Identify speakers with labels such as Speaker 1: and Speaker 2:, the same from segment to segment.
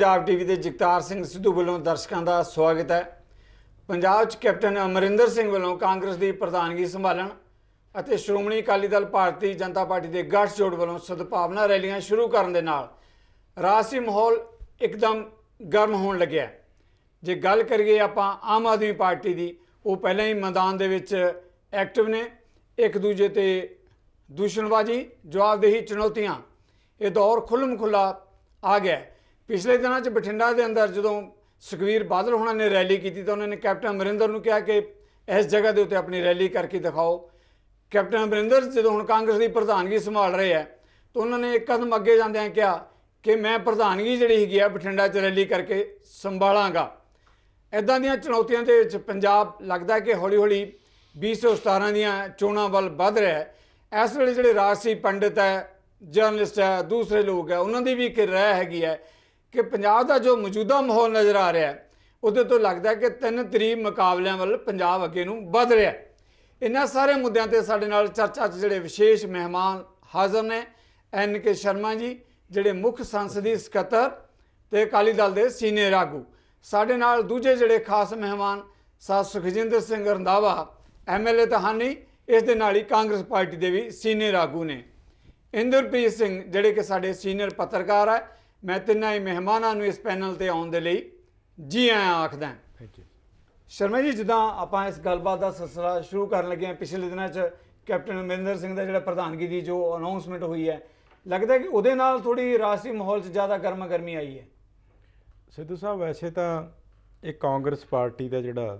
Speaker 1: Punjab TV ਦੇ ਜਗਤਾਰ ਸਿੰਘ ਸਿੱਧੂ ਵੱਲੋਂ ਦਰਸ਼ਕਾਂ ਦਾ ਸਵਾਗਤ ਹੈ ਪੰਜਾਬ 'ਚ ਕੈਪਟਨ ਅਮਰਿੰਦਰ ਸਿੰਘ ਵੱਲੋਂ ਕਾਂਗਰਸ ਦੀ ਪ੍ਰਧਾਨਗੀ ਸੰਭਾਲਣ ਅਤੇ ਸ਼੍ਰੋਮਣੀ ਅਕਾਲੀ ਦਲ ਭਾਰਤੀ ਜਨਤਾ ਪਾਰਟੀ ਦੇ ਗੱਠਜੋੜ ਵੱਲੋਂ ਸਦਭਾਵਨਾ ਰੈਲੀਆਂ ਸ਼ੁਰੂ ਕਰਨ ਦੇ ਨਾਲ ਰਾਸੀ ਮਾਹੌਲ ਇੱਕਦਮ ਗਰਮ ਹੋਣ ਲੱਗਿਆ ਜੇ ਗੱਲ ਕਰੀਏ ਆਪਾਂ ਆਮ ਆਦਮੀ ਪਾਰਟੀ ਦੀ ਉਹ ਪਹਿਲਾਂ ਹੀ ਮੈਦਾਨ ਦੇ ਵਿੱਚ ਐਕਟਿਵ ਨੇ ਇੱਕ ਦੂਜੇ ਤੇ ਦੂਸ਼ਣਬਾਜ਼ੀ ਜਵਾਬਦੇਹੀ ਚੁਣੌਤੀਆਂ ਇਹ ਦੌਰ ਖੁੱਲਮ ਖੁੱਲਾ ਆ ਗਿਆ ਪਿਛਲੇ ਦਿਨਾਂ 'ਚ ਬਠਿੰਡਾ ਦੇ ਅੰਦਰ ਜਦੋਂ ਸੁਖਵੀਰ ਬਾਦਲ ਹੁਣਾਂ ਨੇ ਰੈਲੀ ਕੀਤੀ ਤਾਂ ਉਹਨਾਂ ਨੇ ਕੈਪਟਨ ਅਮਰਿੰਦਰ ਨੂੰ ਕਿਹਾ ਕਿ ਇਸ ਜਗ੍ਹਾ ਦੇ ਉੱਤੇ ਆਪਣੀ ਰੈਲੀ ਕਰਕੇ ਦਿਖਾਓ ਕੈਪਟਨ ਅਮਰਿੰਦਰ ਜਦੋਂ ਹੁਣ ਕਾਂਗਰਸ ਦੀ ਪ੍ਰਧਾਨਗੀ ਸੰਭਾਲ ਰਹੇ ਆ ਤਾਂ ਉਹਨਾਂ ਨੇ ਇੱਕ ਕਦਮ ਅੱਗੇ ਜਾਂਦਿਆਂ ਕਿਹਾ ਕਿ ਮੈਂ ਪ੍ਰਧਾਨਗੀ ਜਿਹੜੀ ਹੈਗੀ ਆ ਬਠਿੰਡਾ 'ਚ ਰੈਲੀ ਕਰਕੇ ਸੰਭਾਲਾਂਗਾ ਇਦਾਂ ਦੀਆਂ ਚੁਣੌਤੀਆਂ ਦੇ ਵਿੱਚ ਪੰਜਾਬ ਲੱਗਦਾ ਕਿ ਹੌਲੀ-ਹੌਲੀ 2017 ਦੀਆਂ ਚੋਣਾਂ ਵੱਲ ਵੱਧ ਰਿਹਾ ਹੈ ਇਸ ਵੇਲੇ ਜਿਹੜੇ ਰਾਜਸੀ ਪੰਡਤ ਹੈ ਜਰਨਲਿਸਟ ਹੈ ਦੂਸਰੇ ਲੋਕ ਹੈ ਉਹਨਾਂ ਦੀ ਵੀ ਇੱਕ ਰਾਇ ਹੈਗੀ ਹੈ ਕਿ ਪੰਜਾਬ ਦਾ ਜੋ ਮੌਜੂਦਾ ਮਾਹੌਲ ਨਜ਼ਰ ਆ ਰਿਹਾ ਹੈ ਉਹਦੇ ਤੋਂ ਲੱਗਦਾ ਕਿ ਤਿੰਨ ਤਰੀ ਮੁਕਾਬਲਿਆਂ ਵੱਲ ਪੰਜਾਬ ਅੱਗੇ ਨੂੰ ਵਧ ਰਿਹਾ ਹੈ ਇਹਨਾਂ ਸਾਰੇ ਮੁੱਦਿਆਂ ਤੇ ਸਾਡੇ ਨਾਲ ਚਰਚਾ 'ਚ ਜਿਹੜੇ ਵਿਸ਼ੇਸ਼ ਮਹਿਮਾਨ ਹਾਜ਼ਰ ਨੇ ਐਨ ਕੇ ਸ਼ਰਮਾ ਜੀ ਜਿਹੜੇ ਮੁੱਖ ਸੰਸਦੀ ਸਕੱਤਰ ਤੇ ਅਕਾਲੀ ਦਲ ਦੇ ਸੀਨੀਅਰ ਆਗੂ ਸਾਡੇ ਨਾਲ ਦੂਜੇ ਜਿਹੜੇ ਖਾਸ ਮਹਿਮਾਨ ਸਾਧ ਸੁਖਜਿੰਦਰ ਸਿੰਘ ਰੰਦਾਵਾ ਐਮਐਲਏ ਤਾਂ ਹਨ ਹੀ ਇਸ ਦੇ ਨਾਲ ਹੀ ਕਾਂਗਰਸ ਪਾਰਟੀ ਦੇ ਵੀ ਸੀਨੀਅਰ ਆਗੂ ਨੇ ਇੰਦਰਪ੍ਰੀਤ ਸਿੰਘ ਜਿਹੜੇ ਕਿ ਸਾਡੇ ਸੀਨੀਅਰ ਪੱਤਰਕਾਰ ਹੈ ਮੈਂ ਤਿੰਨਾਂ ਹੀ ਮਹਿਮਾਨਾਂ ਨੂੰ ਇਸ ਪੈਨਲ ਤੇ ਆਉਣ ਦੇ ਲਈ ਜੀ ਆਇਆਂ ਆਖਦਾ ਥੈਂਕ ਯੂ ਸ਼ਰਮਾ ਜੀ ਜਦੋਂ ਆਪਾਂ ਇਸ ਗੱਲਬਾਤ ਦਾ ਸਿਲਸਿਲਾ ਸ਼ੁਰੂ ਕਰਨ ਲੱਗੇ ਹਾਂ ਪਿਛਲੇ ਦਿਨਾਂ 'ਚ ਕੈਪਟਨ ਅਮਰਿੰਦਰ ਸਿੰਘ ਦਾ ਜਿਹੜਾ ਪ੍ਰਧਾਨਗੀ ਦੀ ਜੋ ਅਨਾਉਂਸਮੈਂਟ ਹੋਈ ਹੈ ਲੱਗਦਾ ਕਿ ਉਹਦੇ ਨਾਲ ਥੋੜੀ ਰਾਸ਼ਟਰੀ ਮਾਹੌਲ 'ਚ ਜ਼ਿਆਦਾ ਗਰਮਾ ਗਰਮੀ ਆਈ ਹੈ
Speaker 2: ਸਿੱਧੂ ਸਾਹਿਬ ਵੈਸੇ ਤਾਂ ਇਹ ਕਾਂਗਰਸ ਪਾਰਟੀ ਦਾ ਜਿਹੜਾ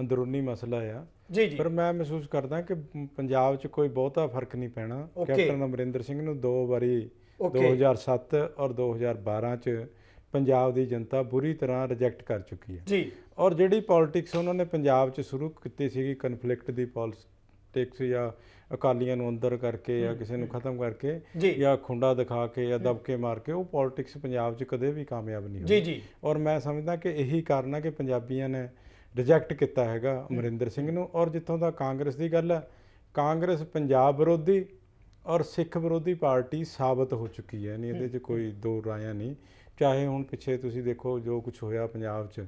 Speaker 2: ਅੰਦਰੂਨੀ ਮਸਲਾ ਆ ਜੀ ਜੀ ਪਰ ਮੈਂ ਮਹਿਸੂਸ ਕਰਦਾ ਕਿ ਪੰਜਾਬ 'ਚ ਕੋਈ ਬਹੁਤਾ ਫਰਕ ਨਹੀਂ ਪੈਣਾ ਕੈਪਟਨ ਅਮਰਿੰਦਰ ਸਿੰਘ ਨੂੰ ਦੋ ਵਾਰੀ 2007 ਔਰ 2012 ਚ ਪੰਜਾਬ ਦੀ ਜਨਤਾ ਬੁਰੀ ਤਰ੍ਹਾਂ ਰਿਜੈਕਟ ਕਰ ਚੁੱਕੀ ਹੈ ਜੀ ਔਰ ਜਿਹੜੀ ਪੋਲਿਟਿਕਸ ਉਹਨਾਂ ਨੇ ਪੰਜਾਬ 'ਚ ਸ਼ੁਰੂ ਕੀਤੀ ਸੀਗੀ ਕਨਫਲਿਕਟ ਦੀ ਪੋਲਿਟਿਕਸ ਜਾਂ ਅਕਾਲੀਆਂ ਨੂੰ ਅੰਦਰ ਕਰਕੇ ਜਾਂ ਕਿਸੇ ਨੂੰ ਖਤਮ ਕਰਕੇ ਜਾਂ ਖੁੰਡਾ ਦਿਖਾ ਕੇ ਜਾਂ ਦਬਕੇ ਮਾਰ ਕੇ ਉਹ ਪੋਲਿਟਿਕਸ ਪੰਜਾਬ 'ਚ ਕਦੇ ਵੀ ਕਾਮਯਾਬ ਨਹੀਂ ਹੋਈ ਜੀ ਜੀ ਔਰ ਮੈਂ ਸਮਝਦਾ ਕਿ ਇਹੀ ਕਾਰਨ ਹੈ ਕਿ ਪੰਜਾਬੀਆਂ ਨੇ ਰਿਜੈਕਟ ਕੀਤਾ ਹੈਗਾ ਅਮਰਿੰਦਰ ਸਿੰਘ ਨੂੰ ਔਰ ਜਿੱਥੋਂ ਦਾ ਕਾਂਗਰਸ ਦੀ ਗੱਲ ਹੈ ਕਾਂਗਰਸ ਪੰਜਾਬ ਵਿਰੋਧੀ ਔਰ ਸਿੱਖ ਵਿਰੋਧੀ ਪਾਰਟੀ ਸਾਬਤ ਹੋ ਚੁੱਕੀ ਹੈ ਨਹੀਂ ਇਹਦੇ 'ਚ ਕੋਈ ਦੋ ਰਾਇਆਂ ਨਹੀਂ ਚਾਹੇ ਹੁਣ ਪਿੱਛੇ ਤੁਸੀਂ ਦੇਖੋ ਜੋ ਕੁਝ ਹੋਇਆ ਪੰਜਾਬ 'ਚ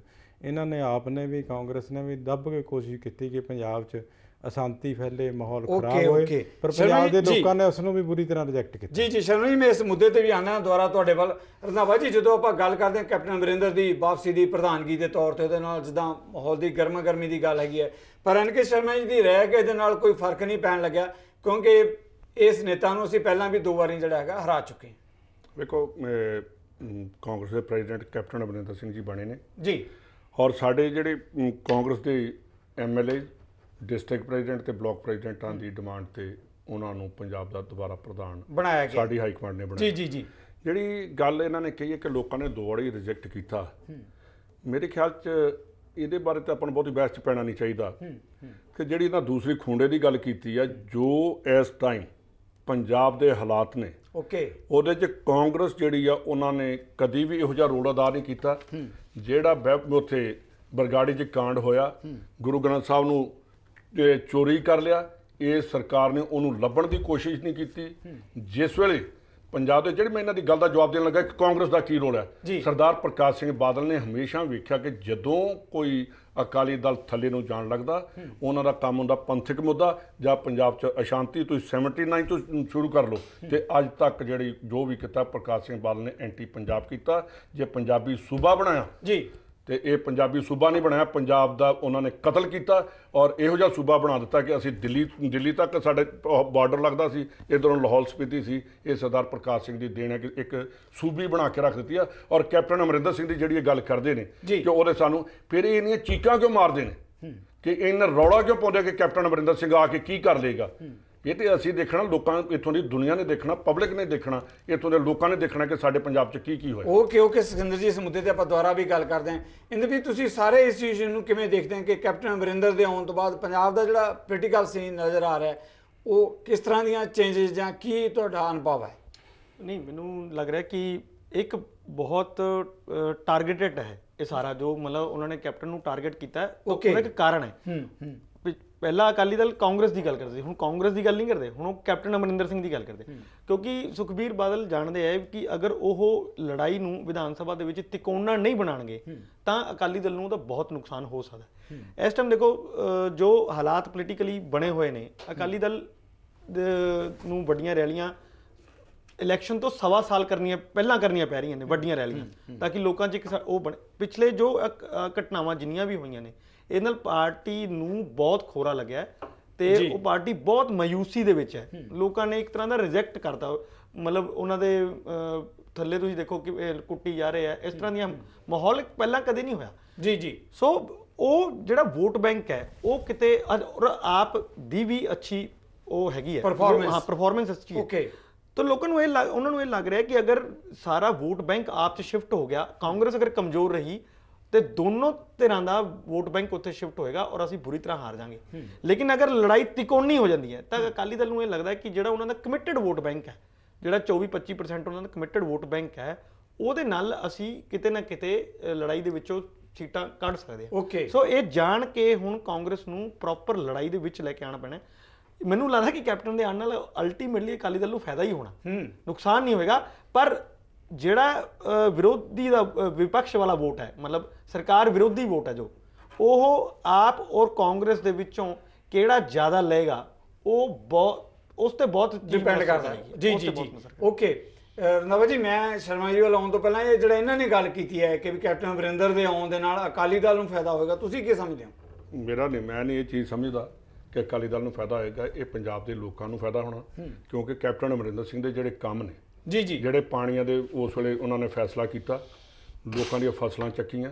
Speaker 2: ਇਹਨਾਂ ਨੇ ਆਪ ਨੇ ਵੀ ਕਾਂਗਰਸ ਨੇ ਵੀ ਦੱਬ ਕੇ ਕੋਸ਼ਿਸ਼ ਕੀਤੀ ਕਿ ਪੰਜਾਬ 'ਚ ਅਸ਼ਾਂਤੀ ਫੈਲੇ ਮਾਹੌਲ ਖਰਾਬ ਹੋਏ ਪਰ ਪੰਜਾਬ ਦੇ ਲੋਕਾਂ ਨੇ ਉਸ ਨੂੰ ਵੀ ਬੁਰੀ ਤਰ੍ਹਾਂ ਰਿਜੈਕਟ ਕੀਤਾ
Speaker 1: ਜੀ ਜੀ ਸ਼ਰਮ ਜੀ ਮੈਂ ਇਸ ਮੁੱਦੇ ਤੇ ਵੀ ਆਣਾ ਦੁਆਰਾ ਤੁਹਾਡੇ ਵੱਲ ਰਣਾਵਾ ਜੀ ਜਦੋਂ ਆਪਾਂ ਗੱਲ ਕਰਦੇ ਹਾਂ ਕੈਪਟਨ ਅਮਰਿੰਦਰ ਦੀ ਵਾਪਸੀ ਦੀ ਪ੍ਰਧਾਨਗੀ ਦੇ ਤੌਰ ਤੇ ਉਹਦੇ ਨਾਲ ਜਿੱਦਾਂ ਮਾਹੌਲ ਦੀ ਗਰਮਾ ਗਰਮੀ ਦੀ ਗੱਲ ਹੈਗੀ ਹੈ ਪਰ ਅਨਕੇ ਸ਼ਰਮਾ ਜੀ ਦੀ ਰਹਿ ਕੇ ਇਹਦੇ ਨਾਲ ਕੋਈ ਫਰਕ ਨਹੀਂ ਪੈਣ ਲੱਗਿਆ ਕਿਉਂਕਿ ਇਸ ਨੇਤਾ ਨੂੰ ਅਸੀਂ ਪਹਿਲਾਂ ਵੀ ਦੋ ਵਾਰੀ ਜਿਹੜਾ ਹੈਗਾ ਹਰਾ ਚੁੱਕੇ
Speaker 3: ਵੇਖੋ ਕਾਂਗਰਸ ਦੇ ਪ੍ਰੈਜ਼ੀਡੈਂਟ ਕੈਪਟਨ ਅਮਰਿੰਦਰ ਸਿੰਘ ਜੀ ਬਣੇ ਨੇ ਜੀ ਔਰ ਸਾਡੇ ਜਿਹੜੇ ਕਾਂਗਰਸ ਦੇ ਐਮਐਲਏ ਡਿਸਟ੍ਰਿਕਟ ਪ੍ਰੈਜ਼ੀਡੈਂਟ ਤੇ ਬਲਾਕ ਪ੍ਰੈਜ਼ੀਡੈਂਟਾਂ ਦੀ ਡਿਮਾਂਡ ਤੇ ਉਹਨਾਂ ਨੂੰ ਪੰਜਾਬ ਦਾ ਦੁਬਾਰਾ ਪ੍ਰਧਾਨ ਬਣਾਇਆ ਗਿਆ ਸਾਡੀ ਹਾਈ ਕਮਾਂਡ ਨੇ ਬਣਾਇਆ ਜੀ ਜੀ ਜੀ ਜਿਹੜੀ ਗੱਲ ਇਹਨਾਂ ਨੇ ਕਹੀ ਹੈ ਕਿ ਲੋਕਾਂ ਨੇ ਦੋ ਵਾਰੀ ਰਿਜੈਕਟ ਕੀਤਾ ਮੇਰੇ ਖਿਆਲ 'ਚ ਇਹਦੇ ਬਾਰੇ ਤਾਂ ਆਪਾਂ ਬਹੁਤੀ ਬਹਿਸ 'ਚ ਪੈਣਾ ਨਹੀਂ ਚਾਹੀਦਾ ਕਿ ਜਿਹੜੀ ਇਹਨਾਂ ਦੂਸਰੀ ਖੁੰਡੇ ਦੀ ਗੱਲ ਕੀਤੀ ਆ ਜੋ ਇਸ ਟਾਈਮ ਪੰਜਾਬ ਦੇ ਹਾਲਾਤ ਨੇ ਓਕੇ ਉਹਦੇ 'ਚ ਕਾਂਗਰਸ ਜਿਹੜੀ ਆ ਉਹਨਾਂ ਨੇ ਕਦੀ ਵੀ ਇਹੋ ਜਿਹਾ ਰੋਲ ਅਦਾ ਨਹੀਂ ਕੀਤਾ ਜਿਹੜਾ ਉੱਥੇ ਬਰਗਾੜੀ 'ਚ ਕਾਂਡ ਹੋਇਆ ਗੁਰੂ ਗ੍ਰੰਥ ਸਾਹਿਬ ਨੂੰ ਚੋਰੀ ਕਰ ਲਿਆ ਇਹ ਸਰਕਾਰ ਨੇ ਉਹਨੂੰ ਲੱਭਣ ਦੀ ਕੋਸ਼ਿਸ਼ ਨਹੀਂ ਕੀਤੀ ਜਿਸ ਵੇਲੇ ਪੰਜਾਬ ਦੇ ਜਿਹੜੇ ਮੈਂ ਇਹਨਾਂ ਦੀ ਗੱਲ ਦਾ ਜਵਾਬ ਦੇਣ ਲੱਗਾ ਕਿ ਕਾਂਗਰਸ ਦਾ ਕੀ ਰੋਲ ਹੈ ਸਰਦਾਰ ਪ੍ਰਕਾਸ਼ ਸਿੰਘ ਬਾਦਲ ਨੇ ਹਮੇਸ਼ਾ ਵੇਖਿਆ ਕਿ ਜਦੋਂ ਕੋਈ ਅਕਾਲੀ ਦਲ ਥੱਲੇ ਨੂੰ ਜਾਣ ਲੱਗਦਾ ਉਹਨਾਂ ਦਾ ਕੰਮ ਹੁੰਦਾ ਪੰਥਕ ਮੁੱਦਾ ਜਾਂ ਪੰਜਾਬ 'ਚ ਅਸ਼ਾਂਤੀ ਤੁਸੀਂ 79 ਤੋਂ ਸ਼ੁਰੂ ਕਰ ਲਓ ਤੇ ਅੱਜ ਤੱਕ ਜਿਹੜੀ ਜੋ ਵੀ ਕੀਤਾ ਪ੍ਰਕਾਸ਼ ਸਿੰਘ ਬਾਦਲ ਨੇ ਐਂਟੀ ਪੰਜਾਬ ਕੀਤਾ ਜੇ ਪੰਜਾਬੀ ਸੂਬਾ ਬਣਾਇਆ ਜੀ ਤੇ ਇਹ ਪੰਜਾਬੀ ਸੂਬਾ ਨਹੀਂ ਬਣਾਇਆ ਪੰਜਾਬ ਦਾ ਉਹਨਾਂ ਨੇ ਕਤਲ ਕੀਤਾ ਔਰ ਇਹੋ ਜਿਹਾ ਸੂਬਾ ਬਣਾ ਦਿੱਤਾ ਕਿ ਅਸੀਂ ਦਿੱਲੀ ਦਿੱਲੀ ਤੱਕ ਸਾਡੇ ਬਾਰਡਰ ਲੱਗਦਾ ਸੀ ਇਧਰੋਂ ਲਾਹੌਲ ਸਪੀਤੀ ਸੀ ਇਹ ਸਰਦਾਰ ਪ੍ਰਕਾਸ਼ ਸਿੰਘ ਦੀ ਦੇਣ ਹੈ ਕਿ ਇੱਕ ਸੂਬੀ ਬਣਾ ਕੇ ਰੱਖ ਦਿੱਤੀ ਆ ਔਰ ਕੈਪਟਨ ਅਮਰਿੰਦਰ ਸਿੰਘ ਦੀ ਜਿਹੜੀ ਇਹ ਗੱਲ ਕਰਦੇ ਨੇ ਕਿ ਉਹਦੇ ਸਾਨੂੰ ਫਿਰ ਇਹ ਇੰਨੀਆਂ ਚੀਕਾਂ ਕਿਉਂ ਮਾਰਦੇ ਨੇ ਕਿ ਇਹਨਾਂ ਰੌਲਾ ਕਿਉਂ ਪਾਉਂਦੇ ਕਿ ਕੈਪਟਨ ਅਮਰਿੰਦਰ ਸਿੰਘ ਆ ਕੇ ਕੀ ਕਰ ਲੇਗਾ ਇਹ ਤੇ ਅਸੀਂ ਦੇਖਣਾ ਲੋਕਾਂ ਇਥੋਂ ਦੀ ਦੁਨੀਆ ਨੇ ਦੇਖਣਾ ਪਬਲਿਕ ਨੇ ਦੇਖਣਾ ਇਥੋਂ ਦੇ ਲੋਕਾਂ ਨੇ ਦੇਖਣਾ ਕਿ ਸਾਡੇ ਪੰਜਾਬ 'ਚ ਕੀ ਕੀ ਹੋਇਆ ਓਕੇ ਓਕੇ ਸਿਕੰਦਰ ਜੀ ਇਸ ਮੁੱਦੇ ਤੇ ਆਪਾਂ ਦੁਬਾਰਾ ਵੀ ਗੱਲ ਕਰਦੇ ਹਾਂ ਵੀ ਤੁਸੀਂ ਸਾਰੇ ਇਸ ਸਿਚੁਏਸ਼ਨ ਨੂੰ ਕਿਵੇਂ ਦੇਖਦੇ
Speaker 1: ਹੋ ਕਿ ਕੈਪਟਨ ਅਮਰਿੰਦਰ ਦੇ ਆਉਣ ਤੋਂ ਬਾਅਦ ਪੰਜਾਬ ਦਾ ਜਿਹੜਾ ਪੋਲੀਟੀਕਲ ਸੀਨ ਨਜ਼ਰ ਆ ਰਿਹਾ ਉਹ ਕਿਸ ਤਰ੍ਹਾਂ
Speaker 4: ਦੀਆਂ ਚੇਂਜਸ ਜਾਂ ਕੀ ਤੁਹਾਡਾ ਅਨੁਭਵ ਹੈ ਨਹੀਂ ਮੈਨੂੰ ਲੱਗ ਰਿਹਾ ਕਿ ਇੱਕ ਬਹੁਤ ਟਾਰਗੇਟਡ ਹੈ ਇਹ ਸਾਰਾ ਜੋ ਮਤਲਬ ਉਹਨਾਂ ਨੇ ਕੈਪਟਨ ਨੂੰ ਟਾਰਗੇਟ ਕੀਤਾ ਹੈ ਉਹਦਾ ਇੱਕ ਕਾਰਨ ਹੈ ਹੂੰ ਹੂੰ ਪਹਿਲਾਂ ਅਕਾਲੀ ਦਲ ਕਾਂਗਰਸ ਦੀ ਗੱਲ ਕਰਦੇ ਹੁਣ ਕਾਂਗਰਸ ਦੀ ਗੱਲ ਨਹੀਂ ਕਰਦੇ ਹੁਣ ਉਹ ਕੈਪਟਨ ਅਮਰਿੰਦਰ ਸਿੰਘ ਦੀ ਗੱਲ ਕਰਦੇ ਕਿਉਂਕਿ ਸੁਖਬੀਰ ਬਾਦਲ ਜਾਣਦੇ ਆ ਕਿ ਅਗਰ ਉਹ ਲੜਾਈ ਨੂੰ ਵਿਧਾਨ ਸਭਾ ਦੇ ਵਿੱਚ ਤਿਕੋਣਾ ਨਹੀਂ ਬਣਾਣਗੇ ਤਾਂ ਅਕਾਲੀ ਦਲ ਨੂੰ ਤਾਂ ਬਹੁਤ ਨੁਕਸਾਨ ਹੋ ਸਕਦਾ ਇਸ ਟਾਈਮ ਦੇਖੋ ਜੋ ਹਾਲਾਤ ਪੋਲੀਟੀਕਲੀ ਬਣੇ ਹੋਏ ਨੇ ਅਕਾਲੀ ਦਲ ਨੂੰ ਵੱਡੀਆਂ ਰੈਲੀਆਂ ਇਲੈਕਸ਼ਨ ਤੋਂ ਸਵਾ ਸਾਲ ਕਰਨੀਆਂ ਪਹਿਲਾਂ ਕਰਨੀਆਂ ਪੈ ਰਹੀਆਂ ਨੇ ਵੱਡੀਆਂ ਰੈਲੀਆਂ ਤਾਂ ਕਿ ਲੋਕਾਂ 'ਚ ਇੱਕ ਉਹ ਪਿਛਲੇ ਜੋ ਘਟਨਾਵਾਂ ਜਿੰਨੀਆਂ ਵੀ ਹੋਈਆਂ ਨੇ ਇਹ ਨਾਲ ਪਾਰਟੀ ਨੂੰ ਬਹੁਤ ਖੋਰਾ ਲੱਗਿਆ ਤੇ ਉਹ ਪਾਰਟੀ ਬਹੁਤ ਮਯੂਸੀ ਦੇ ਵਿੱਚ ਹੈ ਲੋਕਾਂ ਨੇ ਇੱਕ ਤਰ੍ਹਾਂ ਦਾ ਰਿਜੈਕਟ ਕਰਤਾ ਮਤਲਬ ਉਹਨਾਂ ਦੇ ਥੱਲੇ ਤੁਸੀਂ ਦੇਖੋ ਕਿ ਕੁੱਟੀ ਜਾ ਰਹੇ ਆ ਇਸ ਤਰ੍ਹਾਂ ਦੀਆਂ ਮਾਹੌਲ ਪਹਿਲਾਂ ਕਦੇ ਨਹੀਂ ਹੋਇਆ ਜੀ ਜੀ ਸੋ ਉਹ ਜਿਹੜਾ ਵੋਟ ਬੈਂਕ ਹੈ ਉਹ ਕਿਤੇ ਆਪ ਦੀ ਵੀ ਅੱਛੀ ਉਹ ਹੈਗੀ ਹੈ ਪਰਫਾਰਮੈਂਸ ਹਾਂ ਪਰਫਾਰਮੈਂਸ ਅੱਛੀ ਹੈ ਓਕੇ ਤਾਂ ਲੋਕਾਂ ਨੂੰ ਇਹ ਉਹਨਾਂ ਨੂੰ ਇਹ ਲੱਗ ਰਿਹਾ ਕਿ ਅਗਰ ਸਾਰਾ ਵੋਟ ਬੈਂਕ ਆਪ 'ਚ ਸ਼ਿਫਟ ਹੋ ਗਿਆ ਕਾਂਗਰਸ ਅਗਰ ਕਮਜ਼ੋਰ ਰਹੀ ਤੇ ਦੋਨੋਂ ਧਿਰਾਂ ਦਾ ਵੋਟ ਬੈਂਕ ਉੱਥੇ ਸ਼ਿਫਟ ਹੋਏਗਾ ਔਰ ਅਸੀਂ ਬੁਰੀ ਤਰ੍ਹਾਂ ਹਾਰ ਜਾਾਂਗੇ ਲੇਕਿਨ ਅਗਰ ਲੜਾਈ ਤਿਕੋਣੀ ਹੋ ਜਾਂਦੀ ਹੈ ਤਾਂ ਅਕਾਲੀ ਦਲ ਨੂੰ ਇਹ ਲੱਗਦਾ ਹੈ ਕਿ ਜਿਹੜਾ ਉਹਨਾਂ ਦਾ ਕਮਿਟਡ ਵੋਟ ਬੈਂਕ ਹੈ ਜਿਹੜਾ 24-25% ਉਹਨਾਂ ਦਾ ਕਮਿਟਡ ਵੋਟ ਬੈਂਕ ਹੈ ਉਹਦੇ ਨਾਲ ਅਸੀਂ ਕਿਤੇ ਨਾ ਕਿਤੇ ਲੜਾਈ ਦੇ ਵਿੱਚੋਂ ਛੀਟਾਂ ਕੱਢ ਸਕਦੇ ਹਾਂ ਓਕੇ ਸੋ ਇਹ ਜਾਣ ਕੇ ਹੁਣ ਕਾਂਗਰਸ ਨੂੰ ਪ੍ਰੋਪਰ ਲੜਾਈ ਦੇ ਵਿੱਚ ਲੈ ਕੇ ਆਉਣਾ ਪੈਣਾ ਮੈਨੂੰ ਲੱਗਦਾ ਕਿ ਕੈਪਟਨ ਦੇ ਆਉਣ ਨਾਲ ਅਲਟੀਮੇਟਲੀ ਅਕਾਲੀ ਦਲ ਨੂੰ ਫਾਇਦਾ ਹੀ ਹੋਣਾ ਨੁਕਸਾਨ ਨਹੀਂ ਹੋਵੇਗਾ ਪਰ ਜਿਹੜਾ ਵਿਰੋਧੀ ਦਾ ਵਿਪਕਸ਼ ਵਾਲਾ ਵੋਟ ਹੈ ਮਤਲਬ ਸਰਕਾਰ ਵਿਰੋਧੀ ਵੋਟ ਹੈ ਜੋ ਉਹ ਆਪ ਔਰ ਕਾਂਗਰਸ ਦੇ ਵਿੱਚੋਂ ਕਿਹੜਾ ਜ਼ਿਆਦਾ ਲਏਗਾ ਉਹ ਬਹੁਤ ਉਸ ਤੇ ਬਹੁਤ ਡਿਪੈਂਡ ਕਰਦਾ ਹੈ ਜੀ ਜੀ ਜੀ ਓਕੇ ਰਣਵਾ ਜੀ ਮੈਂ ਸ਼ਰਮਾ ਜੀ ਵੱਲ ਆਉਣ ਤੋਂ
Speaker 1: ਪਹਿਲਾਂ ਇਹ ਜਿਹੜਾ ਇਹਨਾਂ ਨੇ ਗੱਲ ਕੀਤੀ ਹੈ ਕਿ ਵੀ ਕੈਪਟਨ ਅਮਰਿੰਦਰ ਦੇ ਆਉਣ ਦੇ ਨਾਲ ਅਕਾਲੀ ਦਲ ਨੂੰ ਫਾਇਦਾ ਹੋਏਗਾ ਤੁਸੀਂ ਕੀ ਸਮਝਦੇ
Speaker 3: ਹੋ ਮੇਰਾ ਨਹੀਂ ਮੈਂ ਨਹੀਂ ਇਹ ਚੀਜ਼ ਸਮਝਦਾ ਕਿ ਅਕਾਲੀ ਦਲ ਨੂੰ ਫਾਇਦਾ ਹੋਏਗਾ ਇਹ ਪੰਜਾਬ ਦੇ ਲੋਕਾਂ ਨੂੰ ਫਾਇਦਾ ਹੋਣਾ ਕਿਉਂਕਿ ਕੈਪਟਨ ਅਮਰਿੰਦਰ ਸਿੰਘ ਦੇ ਜਿਹੜੇ ਕੰਮ ਨੇ ਜੀ ਜੀ ਜਿਹੜੇ ਪਾਣੀਆਂ ਦੇ ਉਸ ਵੇਲੇ ਉਹਨਾਂ ਨੇ ਫੈਸਲਾ ਕੀਤਾ ਲੋਕਾਂ ਦੀਆਂ ਫਸਲਾਂ ਚੱਕੀਆਂ